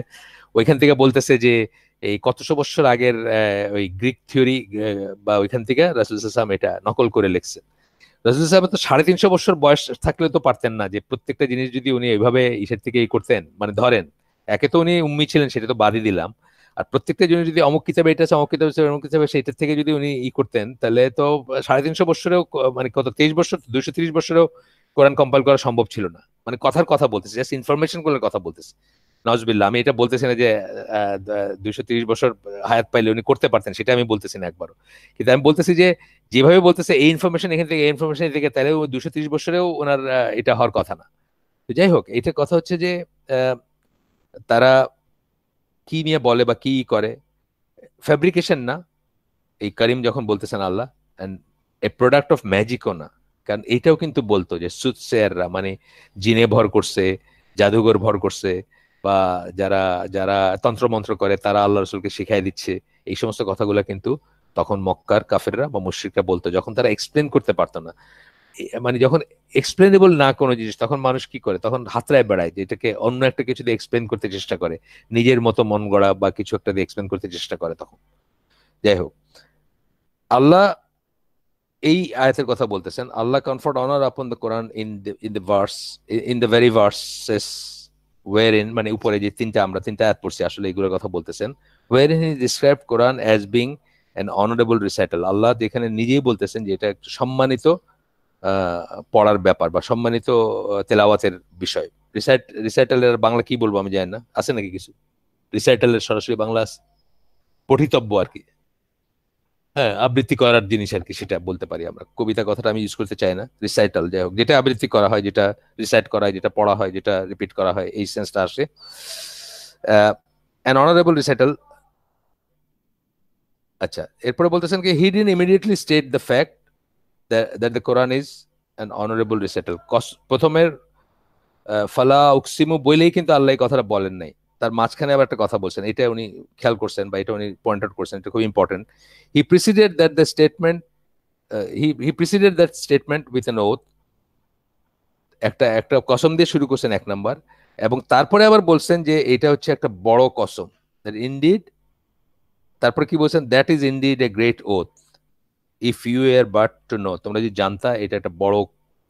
ওইখান থেকে বলতেছে যে এই কতশো বছর আগের ওই গ্রিক থিওরি বা ওইখান থেকে রাসুল ইসলাম এটা নকল করে লিখছেন রাসুল ইসলাম তো সাড়ে তিনশো বছর বয়স থাকলে তো পারতেন না যে প্রত্যেকটা জিনিস যদি উনি এইভাবে ইসের থেকে করতেন মানে ধরেন একে তো উনি উম্মি ছিলেন সেটা তো বাদই দিলাম আর প্রত্যেকটা জিনিস যদি অমুক কিতাবে এটা আছে অমুক কিতাবে অমুক কিতাবে সেটা থেকে যদি উনি ই করতেন তাহলে তো সাড়ে তিনশো বছরেও মানে কত তেইশ বছর দুইশো তিরিশ বছরেও কোরআন কম্পাইল করা সম্ভব ছিল না মানে কথার কথা বলতেছে জাস্ট ইনফরমেশন গুলোর কথা বলতেছে নজবিল্লা আমি এটা বলতেছি না যে দুইশো তিরিশ বছর হায়াত পাইলে উনি করতে পারতেন সেটা আমি বলতেছি না একবারও কিন্তু আমি বলতেছি যে যেভাবে বলতেছে এই ইনফরমেশন এখান থেকে এই ইনফরমেশন থেকে তাহলে দুশো তিরিশ বছরেও ওনার এটা হওয়ার কথা না তো যাই হোক এটা কথা হচ্ছে যে তারা কি নিয়ে বলে বা কি করে ফ্যাব্রিকেশন না এই করিম যখন বলতেছেন Allah and a product of ম্যাজিকও না কারণ এটাও কিন্তু বলতো যে সুৎসেয়াররা মানে জিনে ভর করছে জাদুঘর ভর করছে বা যারা যারা তন্ত্রমন্ত্র করে তারা আল্লাহ রসুলকে শিখাই দিচ্ছে এই সমস্ত কথাগুলো কিন্তু তখন মক্কার কাফেররা বা মুশ্রিকরা বলতো যখন তারা এক্সপ্লেন করতে পারতো না মানে যখন এক্সপ্লেনেবল না কোনো জিনিস তখন মানুষ কি করে তখন হাতরায় বেড়ায় যে এটাকে অন্য একটা কিছু দিয়ে এক্সপ্লেন করতে চেষ্টা করে নিজের মতো মন গড়া বা কিছু একটা দিয়ে এক্সপ্লেন করতে চেষ্টা করে তখন যাই হোক আল্লাহ এই আয়াতের কথা বলতেছেন Allah confer honour upon the Quran in the in the verse in the very verses where মানে উপরে যে তিনটা আমরা তিনটা অ্যাড পড়ছি আসলে এগুলোর কথা বলতেছেন where in describe Quran as being an honourable recital Allah এখানে নিজেই বলতেছেন যে এটা একটা সম্মানিত পড়ার ব্যাপার বা সম্মানিত তেলাওয়াতের বিষয় রিসাইট রিসাইটালের বাংলা কি বলবো আমি জানি না আছে নাকি কিছু রিসাইটালের সরাসরি বাংলা পঠিতব্য আর কি হ্যাঁ আবৃত্তি করার জিনিস আর কি সেটা বলতে পারি আমরা কবিতা কথাটা আমি ইউজ করতে চাই না রিসাইটাল যাই হোক যেটা আবৃত্তি করা হয় যেটা রিসাইট করা হয় যেটা পড়া হয় যেটা রিপিট করা হয় এই সেন্সটা আসে অ্যান অনারেবল রিসাইটাল আচ্ছা এরপরে বলতেছেন কি he then immediately state the fact that the Quran is an honourable recital প্রথমের ফালা উকসিমু বলেই কিন্তু আল্লাহ কথাটা বলেন নাই তার মাঝখানে আবার একটা কথা বলছেন এটা উনি খেয়াল করছেন বা এটা উনি পয়েন্ট আউট করছেন এটা খুব important he preceded that the statement he he preceded that statement with an oath একটা একটা কসম দিয়ে শুরু করছেন এক নাম্বার এবং তারপরে আবার বলছেন যে এটা হচ্ছে একটা বড় কসম দ্যাট ইনডিড তারপরে কি বলছেন that is indeed a great oath if you এর বাট টু নো তোমরা যদি জানতা এটা একটা বড়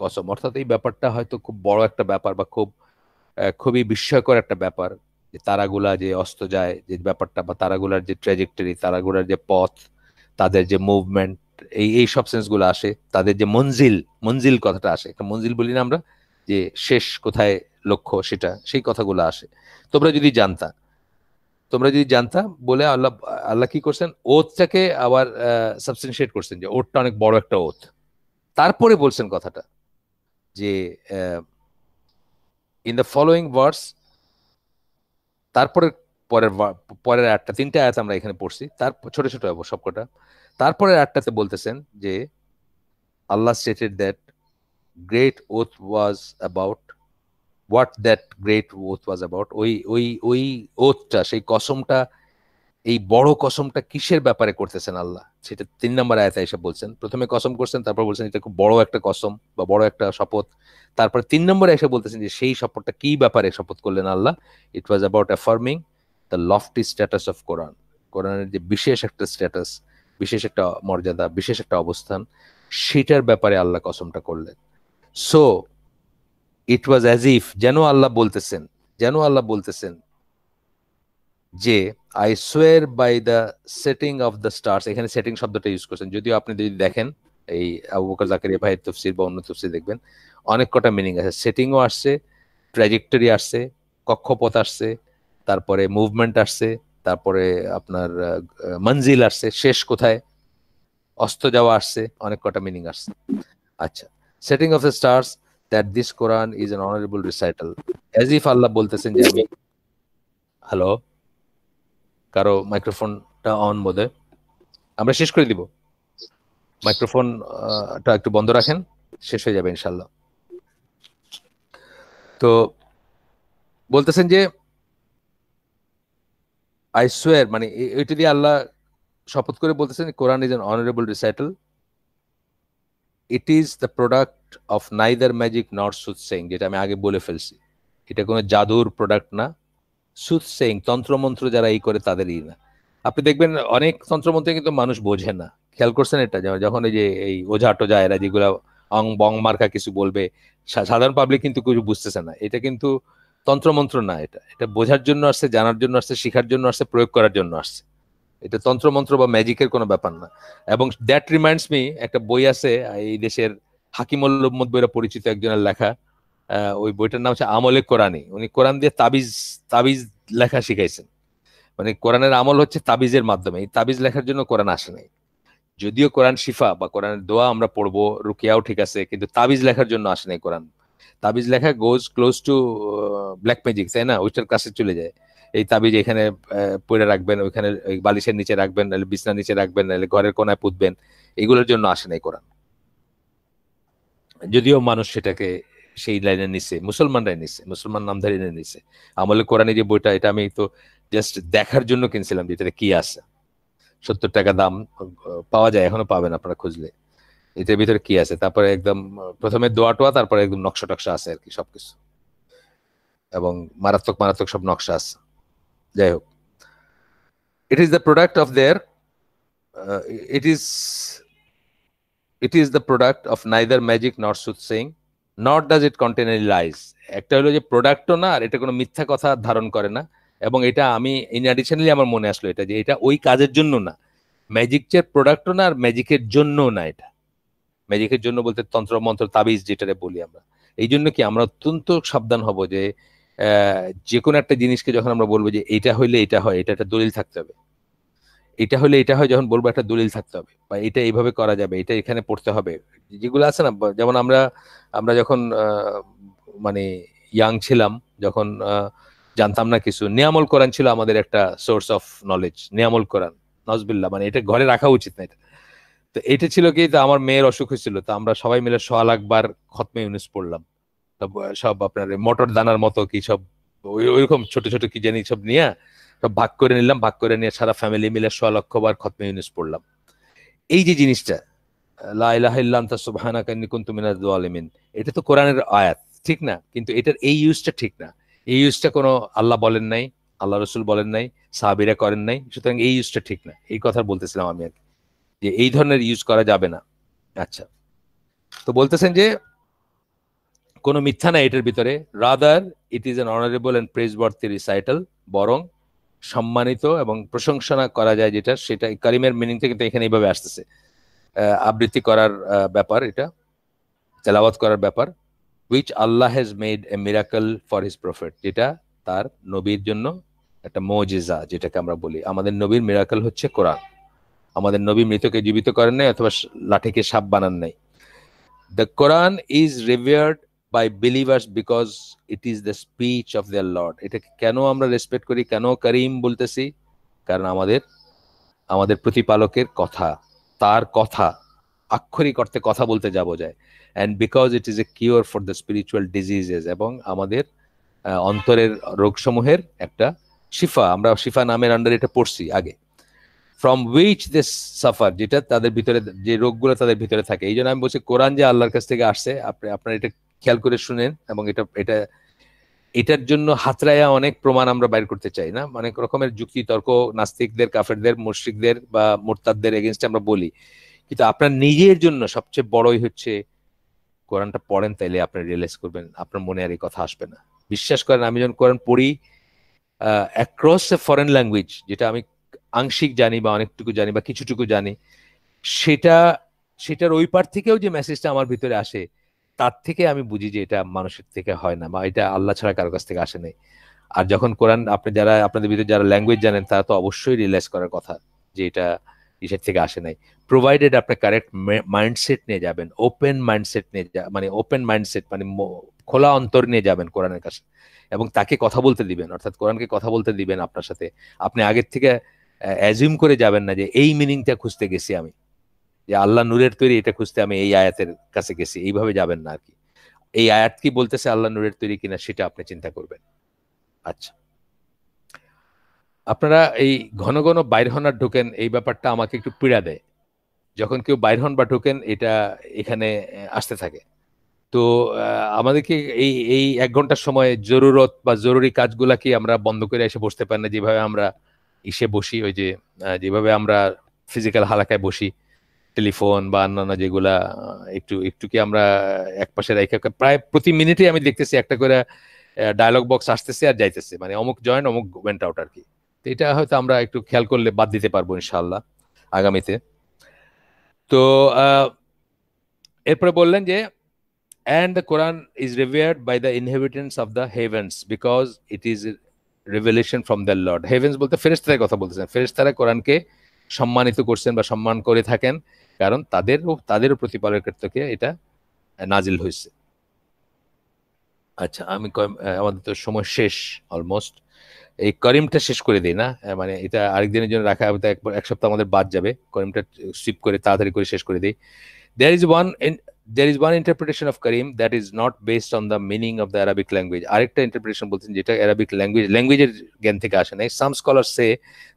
কসম অর্থাৎ এই ব্যাপারটা হয়তো খুব বড় একটা ব্যাপার বা খুব খুবই বিস্ময়কর একটা ব্যাপার যে তারাগুলা যে অস্ত যায় যে ব্যাপারটা বা তারাগুলার যে ট্র্যাজেক্টরি তারাগুলার যে পথ তাদের যে মুভমেন্ট এই এই সব সেন্সগুলো আসে তাদের যে মঞ্জিল মঞ্জিল কথাটা আসে একটা মঞ্জিল বলি না আমরা যে শেষ কোথায় লক্ষ্য সেটা সেই কথাগুলো আসে তোমরা যদি জানতা তোমরা যদি জানতা বলে আল্লাহ আল্লাহ কি করছেন ওথটাকে আবার সাবস্টেন্সিয়েট করছেন যে ওথটা অনেক বড় একটা ওথ তারপরে বলছেন কথাটা যে ইন দ্য ফলোয়িং ওয়ার্ডস তারপরে পরের পরের আটটা তিনটে আয়াত আমরা এখানে পড়ছি তার ছোট ছোট সবকটা তারপরের আটটাতে বলতেছেন যে Allah stated that great oath was about what that great oath was about ওই ওই ওই ওথটা সেই কসমটা এই বড় কসমটা কিসের ব্যাপারে করতেছেন আল্লাহ সেটা তিন নম্বর আয়াতে এসে বলছেন প্রথমে কসম করছেন তারপর বলছেন এটা খুব বড় একটা কসম বা বড় একটা শপথ তারপরে তিন নম্বরে এসে বলতেছেন যে সেই শপথটা কি ব্যাপারে শপথ করলেন Allah it was about affirming the lofty status of Quran কোরআনের যে বিশেষ একটা স্ট্যাটাস বিশেষ একটা মর্যাদা বিশেষ একটা অবস্থান সেটার ব্যাপারে আল্লাহ কসমটা করলেন so it was as if যেন আল্লাহ বলতেছেন যেন আল্লাহ বলতেছেন যে I swore by the setting of the stars এখানে সেটিং শব্দটা ইউজ করছেন যদিও আপনি যদি দেখেন এই আবু বকর জাকারিয়া তফসির বা অন্য তফসির দেখবেন অনেক কটা মিনিং আছে সেটিংও আসছে ট্র্যাজেক্টরি আসছে কক্ষপথ আসছে তারপরে মুভমেন্ট আসছে তারপরে আপনার মঞ্জিল আসছে শেষ কোথায় অস্ত যাওয়া আসছে অনেক কটা মিনিং আসছে আচ্ছা setting of the stars that this Quran is an honourable recital as if Allah বলতেছেন যে আমি হ্যালো কারো মাইক্রোফোনটা অন বোধে আমরা শেষ করে দিব মাইক্রোফোনটা একটু বন্ধ রাখেন শেষ হয়ে যাবে ইনশাল্লাহ তো বলতেছেন যে আই সোয়ার মানে ওইটা দিয়ে আল্লাহ শপথ করে বলতেছেন Quran is an honourable recital it is the product of neither magic not সুদ যেটা আমি আগে বলে ফেলছি এটা কোনো জাদুর প্রোডাক্ট না সুৎসেং তন্ত্রমন্ত্র যারা এই করে তাদেরই না আপনি দেখবেন অনেক তন্ত্রমন্ত্রে কিন্তু মানুষ বোঝে না খেয়াল করছেন এটা যখন এই যে এই ওঝা টোঝা এরা যেগুলো অং বং মার্কা কিছু বলবে সাধারণ পাবলিক কিন্তু কিছু বুঝতেছে না এটা কিন্তু তন্ত্রমন্ত্র না এটা এটা বোঝার জন্য আসছে জানার জন্য আসছে শেখার জন্য আসছে প্রয়োগ করার জন্য আসছে এটা তন্ত্রমন্ত্র বা ম্যাজিকের কোনো ব্যাপার না এবং দ্যাট রিমাইন্ডস মি একটা বই আছে এই দেশের হাকিমুল মোহাম্মদ বইরা পরিচিত একজনের লেখা ওই বইটার নাম হচ্ছে আমলে কোরআনে উনি কোরআন দিয়ে তাবিজ তাবিজ লেখা শিখাইছেন মানে কোরআনের আমল হচ্ছে তাবিজের মাধ্যমে এই তাবিজ লেখার জন্য কোরআন আসে নাই যদিও কোরআন শিফা বা কোরআনের দোয়া আমরা পড়বো রুকিয়াও ঠিক আছে কিন্তু তাবিজ লেখার জন্য আসে নাই কোরআন তাবিজ লেখা goes close to black magic তাই না ওইটার কাছে চলে যায় এই তাবিজ এখানে পড়ে রাখবেন ওইখানে বালিশের নিচে রাখবেন নাহলে বিছনার নিচে রাখবেন নাহলে ঘরের কোনায় পুতবেন এগুলোর জন্য আসে নাই কোরআন যদিও মানুষ সেটাকে সেই লাইনে নিছে মুসলমানরাই নিছে মুসলমান নামধারীরা নিছে আমলে কোরআনের যে বইটা এটা আমি তো জাস্ট দেখার জন্য কিনছিলাম যে এটাতে কি আছে সত্তর টাকা দাম পাওয়া যায় এখনো পাবেন আপনারা খুঁজলে এটার ভিতরে কি আছে তারপরে একদম প্রথমে দোয়া টোয়া তারপরে একদম নকশা টকশা আছে আর কি সবকিছু এবং মারাত্মক মারাত্মক সব নকশা আছে যাই হোক it is the product of there it is it is the product of neither magic magic soothsaying not does it contain any lies একটা হলো যে প্রোডাক্টও না আর এটা কোনো মিথ্যা কথা ধারণ করে না এবং এটা আমি ইন অ্যাডিশনালি আমার মনে আসলো এটা যে এটা ওই কাজের জন্য না ম্যাজিক চেয়ার প্রোডাক্টও না আর ম্যাজিকের জন্য না এটা ম্যাজিকের জন্য বলতে তন্ত্র মন্ত্র তাবিজ যেটারে বলি আমরা এই জন্য কি আমরা অত্যন্ত সাবধান হব যে যে কোনো একটা জিনিসকে যখন আমরা বলবো যে এটা হইলে এটা হয় এটা একটা দলিল থাকতে হবে এটা হলে এটা হয় যখন বলবো একটা দলিল থাকতে হবে বা এটা এইভাবে করা যাবে এটা এখানে পড়তে হবে যেগুলো আছে না যেমন আমরা আমরা যখন মানে ইয়াং ছিলাম যখন জানতাম না কিছু নিয়ামল কোরআন ছিল আমাদের একটা সোর্স অফ নলেজ নিয়ামল কোরআন নজবিল্লা মানে এটা ঘরে রাখা উচিত না এটা তো এটা ছিল কি তো আমার মেয়ের অসুখ হয়েছিল তো আমরা সবাই মিলে সাল একবার খতমে ইউনিস পড়লাম সব আপনার মটর দানার মতো কি সব ওই ওইরকম ছোট ছোট কি জানি সব নিয়ে ভাগ করে নিলাম ভাগ করে নিয়ে সারা ফ্যামিলি মিলে সোয়া লক্ষ বার খতমে ইউনিস পড়লাম এই যে জিনিসটা এটা তো কোরআনের আয়াত ঠিক না কিন্তু এটার এই ইউজটা ঠিক না এই ইউজটা কোনো আল্লাহ বলেন নাই আল্লাহ রসুল বলেন নাই সাহাবিরা করেন নাই সুতরাং এই ইউজটা ঠিক না এই কথা বলতেছিলাম আমি আর যে এই ধরনের ইউজ করা যাবে না আচ্ছা তো বলতেছেন যে কোনো মিথ্যা না এটার ভিতরে rather it is an honourable and praiseworthy recital বরং সম্মানিত এবং প্রশংসনা করা যায় যেটা সেটা কারিমের থেকে কিন্তু এখানে এইভাবে আসতেছে আবৃত্তি করার ব্যাপার এটা তেলাওয়াত করার ব্যাপার which Allah has made a miracle for his prophet যেটা তার নবীর জন্য একটা মজিজা যেটাকে আমরা বলি আমাদের নবীর মিরাকল হচ্ছে কোরআন আমাদের নবী মৃতকে জীবিত করেন নাই অথবা লাঠিকে সাপ বানান নাই the Quran is revered by believers because it is the speech of their lord এটাকে কেন আমরা রেসপেক্ট করি কেন করিম বলতেছি কারণ আমাদের আমাদের প্রতিপালকের কথা তার কথা আক্ষরিক অর্থে কথা বলতে যাব যায় and because it is a cure for the spiritual diseases এবং আমাদের অন্তরের রোগসমূহের একটা শিফা আমরা শিফা নামের আন্ডারে এটা পড়ছি আগে ফ্রম উইচ দে সাফার যেটা তাদের ভিতরে যে রোগগুলো তাদের ভিতরে থাকে এই জন্য আমি বলছি কোরআন যে আল্লাহর কাছ থেকে আসছে আপনি আপনার এটা খেয়াল করে শুনেন এবং এটা এটা এটার জন্য হাতরায়া অনেক প্রমাণ আমরা বাইর করতে চাই না অনেক রকমের যুক্তি তর্ক নাস্তিকদের কাফেরদের মুশ্রিকদের বা মোরতাদদের এগেনস্টে আমরা বলি কিন্তু আপনার নিজের জন্য সবচেয়ে বড়ই হচ্ছে কোরআনটা পড়েন তাইলে আপনি রিয়েলাইজ করবেন আপনার মনে আর এই কথা আসবে না বিশ্বাস করেন আমি যখন কোরআন পড়ি অ্যাক্রস এ ফরেন ল্যাঙ্গুয়েজ যেটা আমি আংশিক জানি বা অনেকটুকু জানি বা কিছুটুকু জানি সেটা সেটার ওই পার থেকেও যে মেসেজটা আমার ভিতরে আসে তার থেকে আমি বুঝি যে এটা মানুষের থেকে হয় না বা এটা আল্লাহ ছাড়া কারো কাছ থেকে আসে নাই আর যখন কোরআন আপনি যারা আপনাদের ভিতরে যারা ল্যাঙ্গুয়েজ জানেন তারা তো অবশ্যই রিয়েলাইজ করার কথা যে এটা ইসের থেকে আসে নাই প্রোভাইডেড আপনি কারেক্ট মাইন্ডসেট নিয়ে যাবেন ওপেন মাইন্ডসেট নিয়ে মানে ওপেন মাইন্ডসেট মানে খোলা অন্তর নিয়ে যাবেন কোরআনের কাছে এবং তাকে কথা বলতে দিবেন অর্থাৎ কোরআনকে কথা বলতে দিবেন আপনার সাথে আপনি আগের থেকে অ্যাজিউম করে যাবেন না যে এই মিনিংটা খুঁজতে গেছি আমি যে আল্লাহ নূরের তৈরি এটা খুঁজতে আমি এই আয়াতের কাছে গেছি এইভাবে যাবেন না আর কি এই আয়াত কি বলতেছে আল্লাহ নূরের তৈরি কিনা সেটা আপনি চিন্তা করবেন আচ্ছা আপনারা এই ঘন ঘন বাইর হন আর ঢোকেন এই ব্যাপারটা আমাকে একটু পীড়া দেয় যখন কেউ বাইর হন বা ঢোকেন এটা এখানে আসতে থাকে তো আমাদেরকে এই এই এক ঘন্টার সময় জরুরত বা জরুরি কাজগুলা কি আমরা বন্ধ করে এসে বসতে পারি না যেভাবে আমরা ইসে বসি ওই যেভাবে আমরা ফিজিক্যাল হালাকায় বসি টেলিফোন বা অন্যান্য যেগুলা একটু একটু কি আমরা এক পাশে রেখে প্রায় প্রতি মিনিটে আমি দেখতেছি একটা করে ডায়লগ বক্স আসতেছে আর যাইতেছে মানে অমুক জয়েন অমুক ওয়েন্ট আউট আর কি তো এটা হয়তো আমরা একটু খেয়াল করলে বাদ দিতে পারবো ইনশাল্লাহ আগামীতে তো এরপরে বললেন যে and the Quran is revered by the inhabitants of the heavens because it is revelation from the lord heavens বলতে ফেরেস্তারের কথা বলতেছেন ফেরেস্তারা কোরআনকে সম্মানিত করছেন বা সম্মান করে থাকেন কারণ তাদেরও তাদেরও প্রতিপালকের থেকে এটা নাজিল হয়েছে আচ্ছা আমি আমাদের তো সময় শেষ অলমোস্ট এই করিমটা শেষ করে দিই না হ্যাঁ, মানে এটা আরেকদিনের জন্য রাখা হবে একবার এক সপ্তাহ আমাদের বাদ যাবে করিমটা সুইপ করে তাড়াতাড়ি করে শেষ করে দিই there is one there is one interpretation of করিম that is not based on the meaning of the Arabic language আরেকটা ইন্টারপ্রিটেশন বলছেন যেটা অ্যারাবিক ল্যাঙ্গুয়েজ ল্যাঙ্গুয়েজের জ্ঞান থেকে আসে না সাম স্কলার সে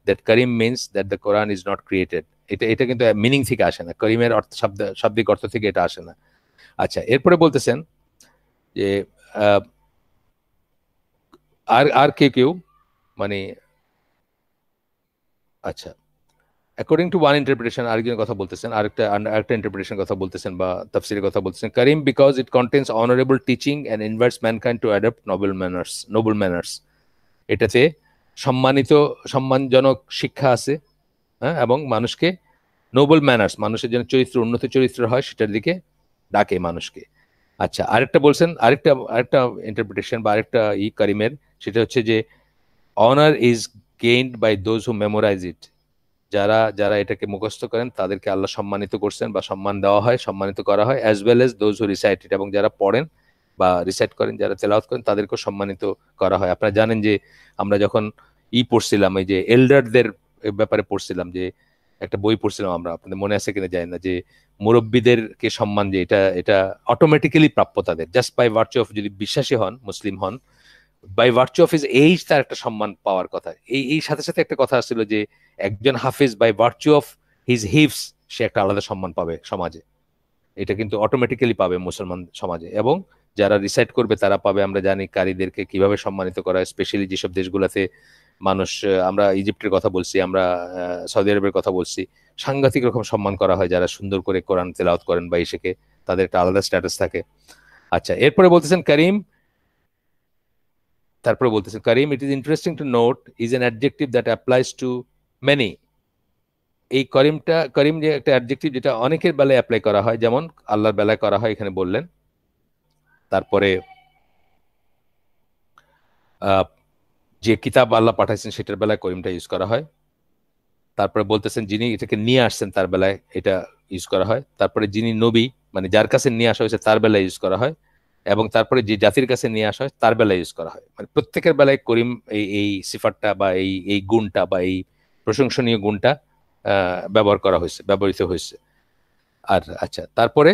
দ্যাট করিম means that the Quran is not created এটা এটা কিন্তু মিনিং থেকে আসে না করিমের অর্থ শব্দ শব্দিক অর্থ থেকে এটা আসে না আচ্ছা এরপরে বলতেছেন যে আর আর কে কেউ মানে আচ্ছা অ্যাকর্ডিং টু ওয়ান ইন্টারপ্রিটেশন আরেকজনের কথা বলতেছেন আরেকটা আরেকটা ইন্টারপ্রিটেশন কথা বলতেছেন বা তফসিলের কথা বলতেছেন করিম because it contains honourable teaching and invites mankind to adopt noble manners noble manners এটাতে সম্মানিত সম্মানজনক শিক্ষা আছে হ্যাঁ এবং মানুষকে নোবেল ম্যানার্স মানুষের যেন চরিত্র উন্নত চরিত্র হয় সেটার দিকে ডাকে মানুষকে আচ্ছা আরেকটা বলছেন আরেকটা আরেকটা ইন্টারপ্রিটেশন বা আরেকটা ই কারিমের সেটা হচ্ছে যে honour is gained by those who memorise it যারা যারা এটাকে মুখস্থ করেন তাদেরকে আল্লাহ সম্মানিত করছেন বা সম্মান দেওয়া হয় সম্মানিত করা হয় as well as those who recite it এবং যারা পড়েন বা রিসাইট করেন যারা তেলাওয়াত করেন তাদেরকেও সম্মানিত করা হয় আপনারা জানেন যে আমরা যখন ই পড়ছিলাম এই যে এল্ডারদের ব্যাপারে পড়ছিলাম যে একটা বই পড়ছিলাম আমরা আপনাদের মনে আছে কিনা জানি না যে মুরব্বীদেরকে সম্মান যে এটা এটা অটোমেটিক্যালি প্রাপ্য তাদের জাস্ট বাই ভার্চু অফ যদি বিশ্বাসী হন মুসলিম হন by virtue of his age তার একটা সম্মান পাওয়ার কথা এই এই সাথে সাথে একটা কথা আসছিল যে একজন হাফিজ বাই ভার্চু অফ হিজ হিপস সে একটা আলাদা সম্মান পাবে সমাজে এটা কিন্তু অটোমেটিক্যালি পাবে মুসলমান সমাজে এবং যারা রিসাইড করবে তারা পাবে আমরা জানি কারীদেরকে কিভাবে সম্মানিত করা হয় স্পেশালি যেসব দেশগুলোতে মানুষ আমরা ইজিপ্টের কথা বলছি আমরা সৌদি আরবের কথা বলছি সাংঘাতিক রকম সম্মান করা হয় যারা সুন্দর করে কোরআন তেলাওত করেন বা ইসেকে তাদের একটা আলাদা স্ট্যাটাস থাকে আচ্ছা এরপরে বলতেছেন করিম তারপরে বলতেছেন করিম it is interesting to note is an adjective that applies to many এই করিমটা করিম যে একটা অ্যাডজেক্টিভ যেটা অনেকের বেলায় অ্যাপ্লাই করা হয় যেমন আল্লাহর বেলায় করা হয় এখানে বললেন তারপরে যে কিতাব আল্লাহ পাঠাইছেন সেটার বেলায় করিমটা ইউজ করা হয় তারপরে বলতেছেন যিনি এটাকে নিয়ে আসছেন তার বেলায় এটা ইউজ করা হয় তারপরে যিনি নবী মানে যার কাছে নিয়ে আসা হয়েছে তার বেলায় ইউজ করা হয় এবং তারপরে যে জাতির কাছে নিয়ে আসা হয় তার বেলায় ইউজ করা হয় মানে প্রত্যেকের বেলায় করিম এই এই সিফারটা বা এই এই গুণটা বা এই প্রশংসনীয় গুণটা ব্যবহার করা হয়েছে ব্যবহৃত হয়েছে আর আচ্ছা তারপরে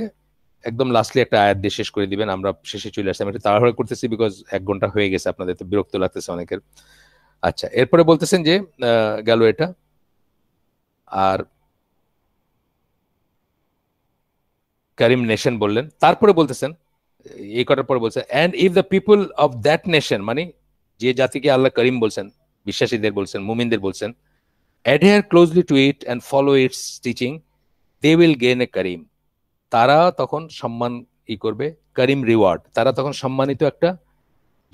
একদম লাস্টলি একটা আয়াত দিয়ে শেষ করে দিবেন আমরা শেষে চলে আসছি আমি একটু তাড়াহুড়া করতেছি বিকজ এক ঘন্টা হয়ে গেছে আপনাদের তো বিরক্ত লাগতেছে অনেকের আচ্ছা এরপরে বলতেছেন যে গেল এটা আর করিম নেশন বললেন তারপরে বলতেছেন এই কটার পরে বলছেন and if the people of that nation মানে যে জাতিকে আল্লাহ করিম বলছেন বিশ্বাসীদের বলছেন মুমিনদের বলছেন adhere closely to it and follow its teaching they will gain a করিম তারা তখন সম্মান ই করবে করিম রিওয়ার্ড তারা তখন সম্মানিত একটা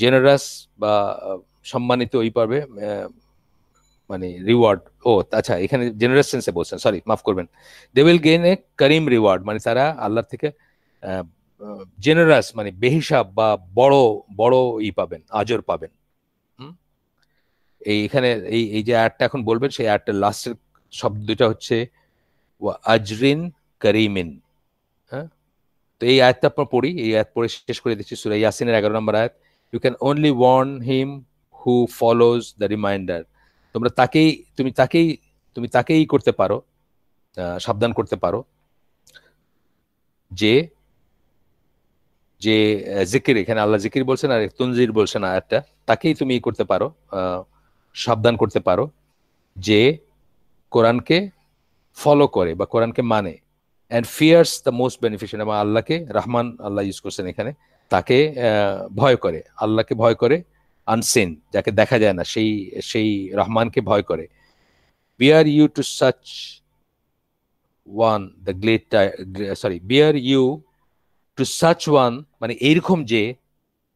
জেনারাস বা সম্মানিত ওই পাবে মানে রিওয়ার্ড ও আচ্ছা এখানে জেনারেস সেন্সে বলছেন সরি মাফ করবেন দে উইল গেইন এ করিম রিওয়ার্ড মানে তারা আল্লাহর থেকে জেনারাস মানে বেহিসাব বা বড় বড় ই পাবেন আজর পাবেন এই এখানে এই এই যে অ্যাডটা এখন বলবেন সেই অ্যাডটার লাস্টের শব্দটা হচ্ছে আজরিন করিমিন তো এই আয়াতটা আপনার পড়ি এই আয়াত পড়ে শেষ করে দিচ্ছি সুরা ইয়াসিনের এগারো নম্বর আয়াত you can only warn him who follows the reminder তোমরা তাকেই তুমি তাকেই তুমি তাকেই করতে পারো সাবধান করতে পারো যে যে জিকির এখানে আল্লাহ জিকির বলছেন আর তঞ্জির বলছেন একটা তাকেই তুমি করতে পারো সাবধান করতে পারো যে কোরআনকে ফলো করে বা কোরআনকে মানে and fears the most beneficial এবং আল্লাহকে রহমান আল্লাহ ইউজ করছেন এখানে তাকে ভয় করে আল্লাহকে ভয় করে আনসেন যাকে দেখা যায় না সেই সেই রহমানকে ভয় করে bear you to such one the glad sorry bear you to such one মানে এইরকম যে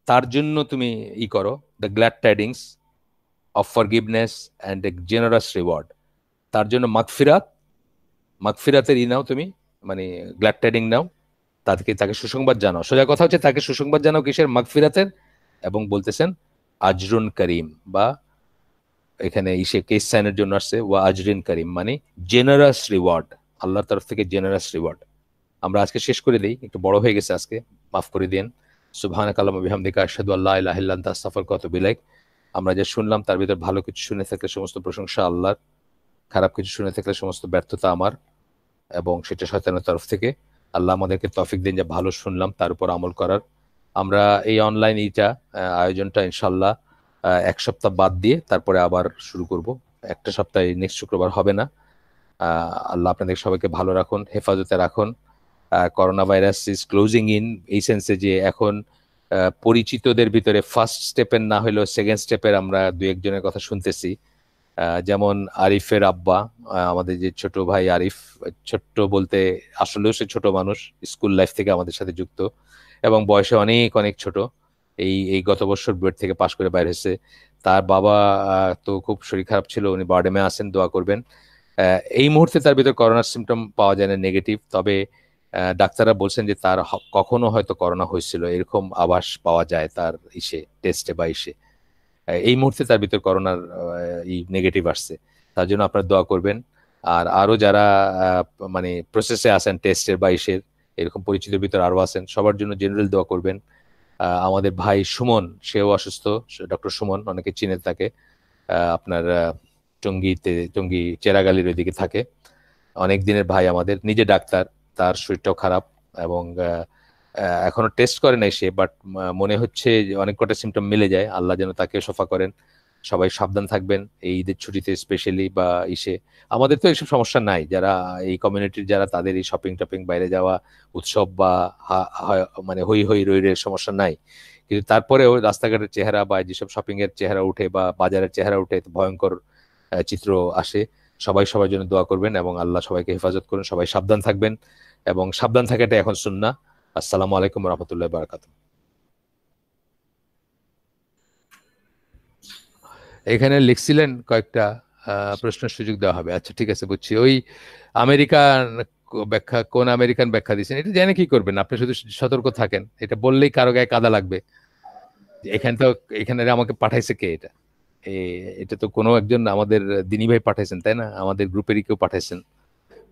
তার জন্য তুমি ই করো the glad tidings of forgiveness and a generous reward তার জন্য মাকফিরাত মাকফিরাতের ই নাও তুমি মানে গ্ল্যাড ট্রেডিং নাও তাকে তাকে সুসংবাদ জানাও সোজা কথা হচ্ছে তাকে সুসংবাদ জানাও কিসের মাগফিরাতের এবং বলতেছেন আজরুন করিম বা এখানে ইসে কেস সাইনের জন্য আসছে ওয়া আজরিন করিম মানে জেনারাস রিওয়ার্ড আল্লাহর তরফ থেকে জেনারাস রিওয়ার্ড আমরা আজকে শেষ করে দিই একটু বড় হয়ে গেছে আজকে মাফ করে দিন সুবহানাক কালাম বিহামদিকা আশহাদু আল্লা ইলাহা ইল্লা আনতা আস্তাগফিরুকা ওয়া বিলাইক আমরা যা শুনলাম তার ভিতর ভালো কিছু শুনে থাকলে সমস্ত প্রশংসা আল্লাহর খারাপ কিছু শুনে থাকলে সমস্ত ব্যর্থতা আমার এবং সেটা শয়তানের তরফ থেকে আল্লাহ আমাদেরকে তফিক দিন যা ভালো শুনলাম তার উপর আমল করার আমরা এই অনলাইন ইটা আয়োজনটা ইনশাল্লাহ এক সপ্তাহ বাদ দিয়ে তারপরে আবার শুরু করব একটা সপ্তাহে নেক্সট শুক্রবার হবে না আল্লাহ আপনাদের সবাইকে ভালো রাখুন হেফাজতে রাখুন corona virus is closing in এই সেন্সে যে এখন পরিচিতদের ভিতরে ফার্স্ট স্টেপের না হলেও সেকেন্ড স্টেপের আমরা দু একজনের কথা শুনতেছি যেমন আরিফের আব্বা আমাদের যে ছোট ভাই আরিফ ছোট্ট বলতে আসলেও সে ছোট মানুষ স্কুল লাইফ থেকে আমাদের সাথে যুক্ত এবং বয়সে অনেক অনেক ছোট এই এই গত বছর বুয়েট থেকে পাশ করে বাইরে হয়েছে তার বাবা তো খুব শরীর খারাপ ছিল উনি বার্ডেমে আসেন দোয়া করবেন এই মুহূর্তে তার ভিতরে করোনার সিমটম পাওয়া যায় না নেগেটিভ তবে ডাক্তাররা বলছেন যে তার কখনো হয়তো করোনা হয়েছিল এরকম আভাস পাওয়া যায় তার ইসে টেস্টে বা ইসে এই মুহূর্তে তার ভিতর করোনার ই নেগেটিভ আসছে তার জন্য আপনার দোয়া করবেন আর আরও যারা মানে প্রসেসে আছেন টেস্টের বা ইসের এরকম পরিচিত ভিতর আরও আছেন সবার জন্য জেনারেল দোয়া করবেন আমাদের ভাই সুমন সেও অসুস্থ ডক্টর সুমন অনেকে চিনে তাকে আপনার টঙ্গিতে টঙ্গি চেরাগালির ওইদিকে থাকে অনেক দিনের ভাই আমাদের নিজে ডাক্তার তার শরীরটাও খারাপ এবং এখনো টেস্ট করে নাই সে বাট মনে হচ্ছে অনেক কটা সিমটম মিলে যায় আল্লাহ যেন তাকে সোফা করেন সবাই সাবধান থাকবেন এই ঈদের ছুটিতে স্পেশালি বা ইসে আমাদের তো এইসব সমস্যা নাই যারা এই কমিউনিটির যারা তাদের এই শপিং টপিং বাইরে যাওয়া উৎসব বা মানে হই হই রই সমস্যা নাই কিন্তু তারপরেও রাস্তাঘাটের চেহারা বা যেসব শপিং এর চেহারা উঠে বা বাজারের চেহারা উঠে ভয়ঙ্কর চিত্র আসে সবাই সবার জন্য দোয়া করবেন এবং আল্লাহ সবাইকে হেফাজত করুন সবাই সাবধান থাকবেন এবং সাবধান থাকাটা এখন শুননা আসসালামু আলাইকুম রহমতুল্লাহ বারাকাত এখানে লিখছিলেন কয়েকটা প্রশ্নের সুযোগ দেওয়া হবে আচ্ছা ঠিক আছে বুঝছি ওই আমেরিকান ব্যাখ্যা কোন আমেরিকান ব্যাখ্যা দিচ্ছেন এটা জানে কি করবেন আপনি শুধু সতর্ক থাকেন এটা বললেই কারো গায়ে কাদা লাগবে এখানে তো এখানে আমাকে পাঠাইছে কে এটা এটা তো কোনো একজন আমাদের দিনী ভাই পাঠাইছেন তাই না আমাদের গ্রুপেরই কেউ পাঠাইছেন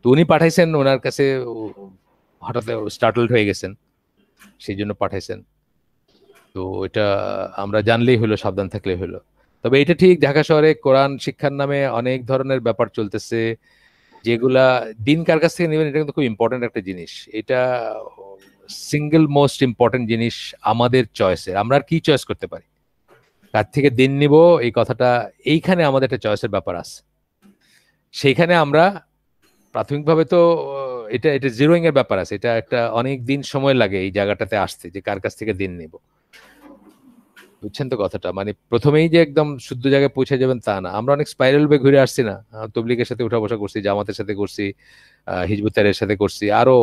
তো উনি পাঠাইছেন ওনার কাছে হঠাৎ স্টার্টল্ড হয়ে গেছেন সেই জন্য পাঠাইছেন তো এটা আমরা জানলেই হলো সাবধান থাকলে হলো তবে এটা ঠিক ঢাকা শহরে কোরআন শিক্ষার নামে অনেক ধরনের ব্যাপার চলতেছে যেগুলা দিন কার কাছ থেকে নেবেন এটা কিন্তু খুব ইম্পর্টেন্ট একটা জিনিস এটা সিঙ্গেল মোস্ট ইম্পর্টেন্ট জিনিস আমাদের চয়েসের আমরা আর কি চয়েস করতে পারি কার থেকে দিন নিব এই কথাটা এইখানে আমাদের একটা চয়েসের ব্যাপার আছে সেইখানে আমরা প্রাথমিকভাবে তো এটা এটা জিরোইং এর ব্যাপার আছে এটা একটা অনেক দিন সময় লাগে এই জায়গাটাতে আসতে যে কার কাছ থেকে দিন নেব বুঝছেন তো কথাটা মানে প্রথমেই যে একদম শুদ্ধ জায়গায় পৌঁছে যাবেন তা না আমরা অনেক স্পাইরাল বে ঘুরে আসছি না তবলিকের সাথে উঠা বসা করছি জামাতের সাথে করছি হিজবুতারের সাথে করছি আরো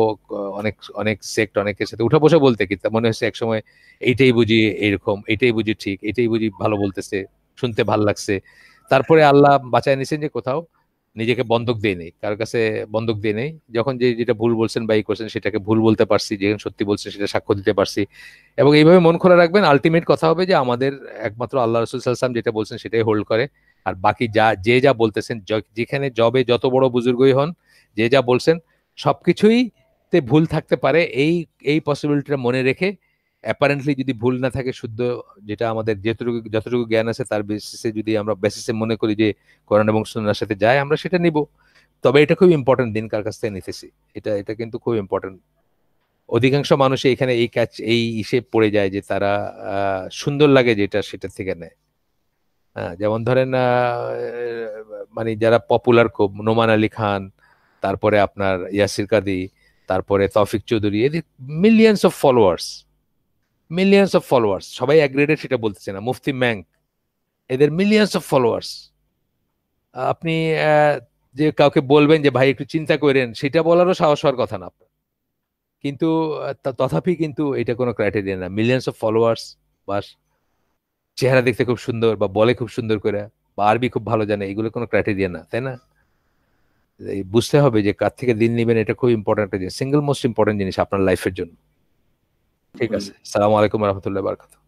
অনেক অনেক সেক্ট অনেকের সাথে উঠা বসা বলতে কি মনে হচ্ছে একসময় এইটাই বুঝি এইরকম এইটাই বুঝি ঠিক এইটাই বুঝি ভালো বলতেছে শুনতে ভাল লাগছে তারপরে আল্লাহ বাঁচায় নিছেন যে কোথাও নিজেকে বন্ধক দিয়ে নেই কার কাছে বন্ধক দিয়ে নেই যখন যে যেটা ভুল বলছেন বা ই করছেন সেটাকে ভুল বলতে পারছি যেখানে সত্যি বলছেন সেটা সাক্ষ্য দিতে পারছি এবং এইভাবে মন খোলা রাখবেন আলটিমেট কথা হবে যে আমাদের একমাত্র আল্লাহ রসুল সাল্লাম যেটা বলছেন সেটাই হোল্ড করে আর বাকি যা যে যা বলতেছেন যেখানে জবে যত বড় বুজুর্গই হন যে যা বলছেন সব কিছুই তে ভুল থাকতে পারে এই এই পসিবিলিটিটা মনে রেখে অ্যাপারেন্টলি যদি ভুল না থাকে শুদ্ধ যেটা আমাদের যেটুকু যতটুকু জ্ঞান আছে তার বেসিসে যদি আমরা বেসিসে মনে করি যে কোরআন এবং সুন্নার সাথে যায় আমরা সেটা নিব তবে এটা খুব ইম্পর্টেন্ট দিন কার কাছ থেকে নিতেছি এটা এটা কিন্তু খুব ইম্পর্টেন্ট অধিকাংশ মানুষ এখানে এই কাজ এই ইসে পড়ে যায় যে তারা সুন্দর লাগে যেটা সেটা থেকে নেয় হ্যাঁ যেমন ধরেন মানে যারা পপুলার খুব নোমান আলী খান তারপরে আপনার ইয়াসির কাদি তারপরে তফিক চৌধুরী এদের millions of followers millions of followers সবাই অ্যাগ্রেডেড সেটা বলতেছে না মুফতি ম্যাংক এদের মিলিয়ন্স অফ ফলোয়ার্স আপনি যে কাউকে বলবেন যে ভাই একটু চিন্তা করেন সেটা বলারও সাহস হওয়ার কথা না কিন্তু তথাপি কিন্তু এটা কোনো ক্রাইটেরিয়া না মিলিয়ন্স অফ ফলোয়ার্স বা চেহারা দেখতে খুব সুন্দর বা বলে খুব সুন্দর করে বা আরবি খুব ভালো জানে এগুলো কোনো ক্রাইটেরিয়া না তাই না বুঝতে হবে যে কার থেকে দিন নেবেন এটা খুব ইম্পর্টেন্ট একটা জিনিস সিঙ্গেল মোস্ট ইম্পর্টেন্ট জিনিস আপনার লাইফের জন্য ঠিক আছে সালাম আলাইকুম রহমতুল্লাহ বারকাতু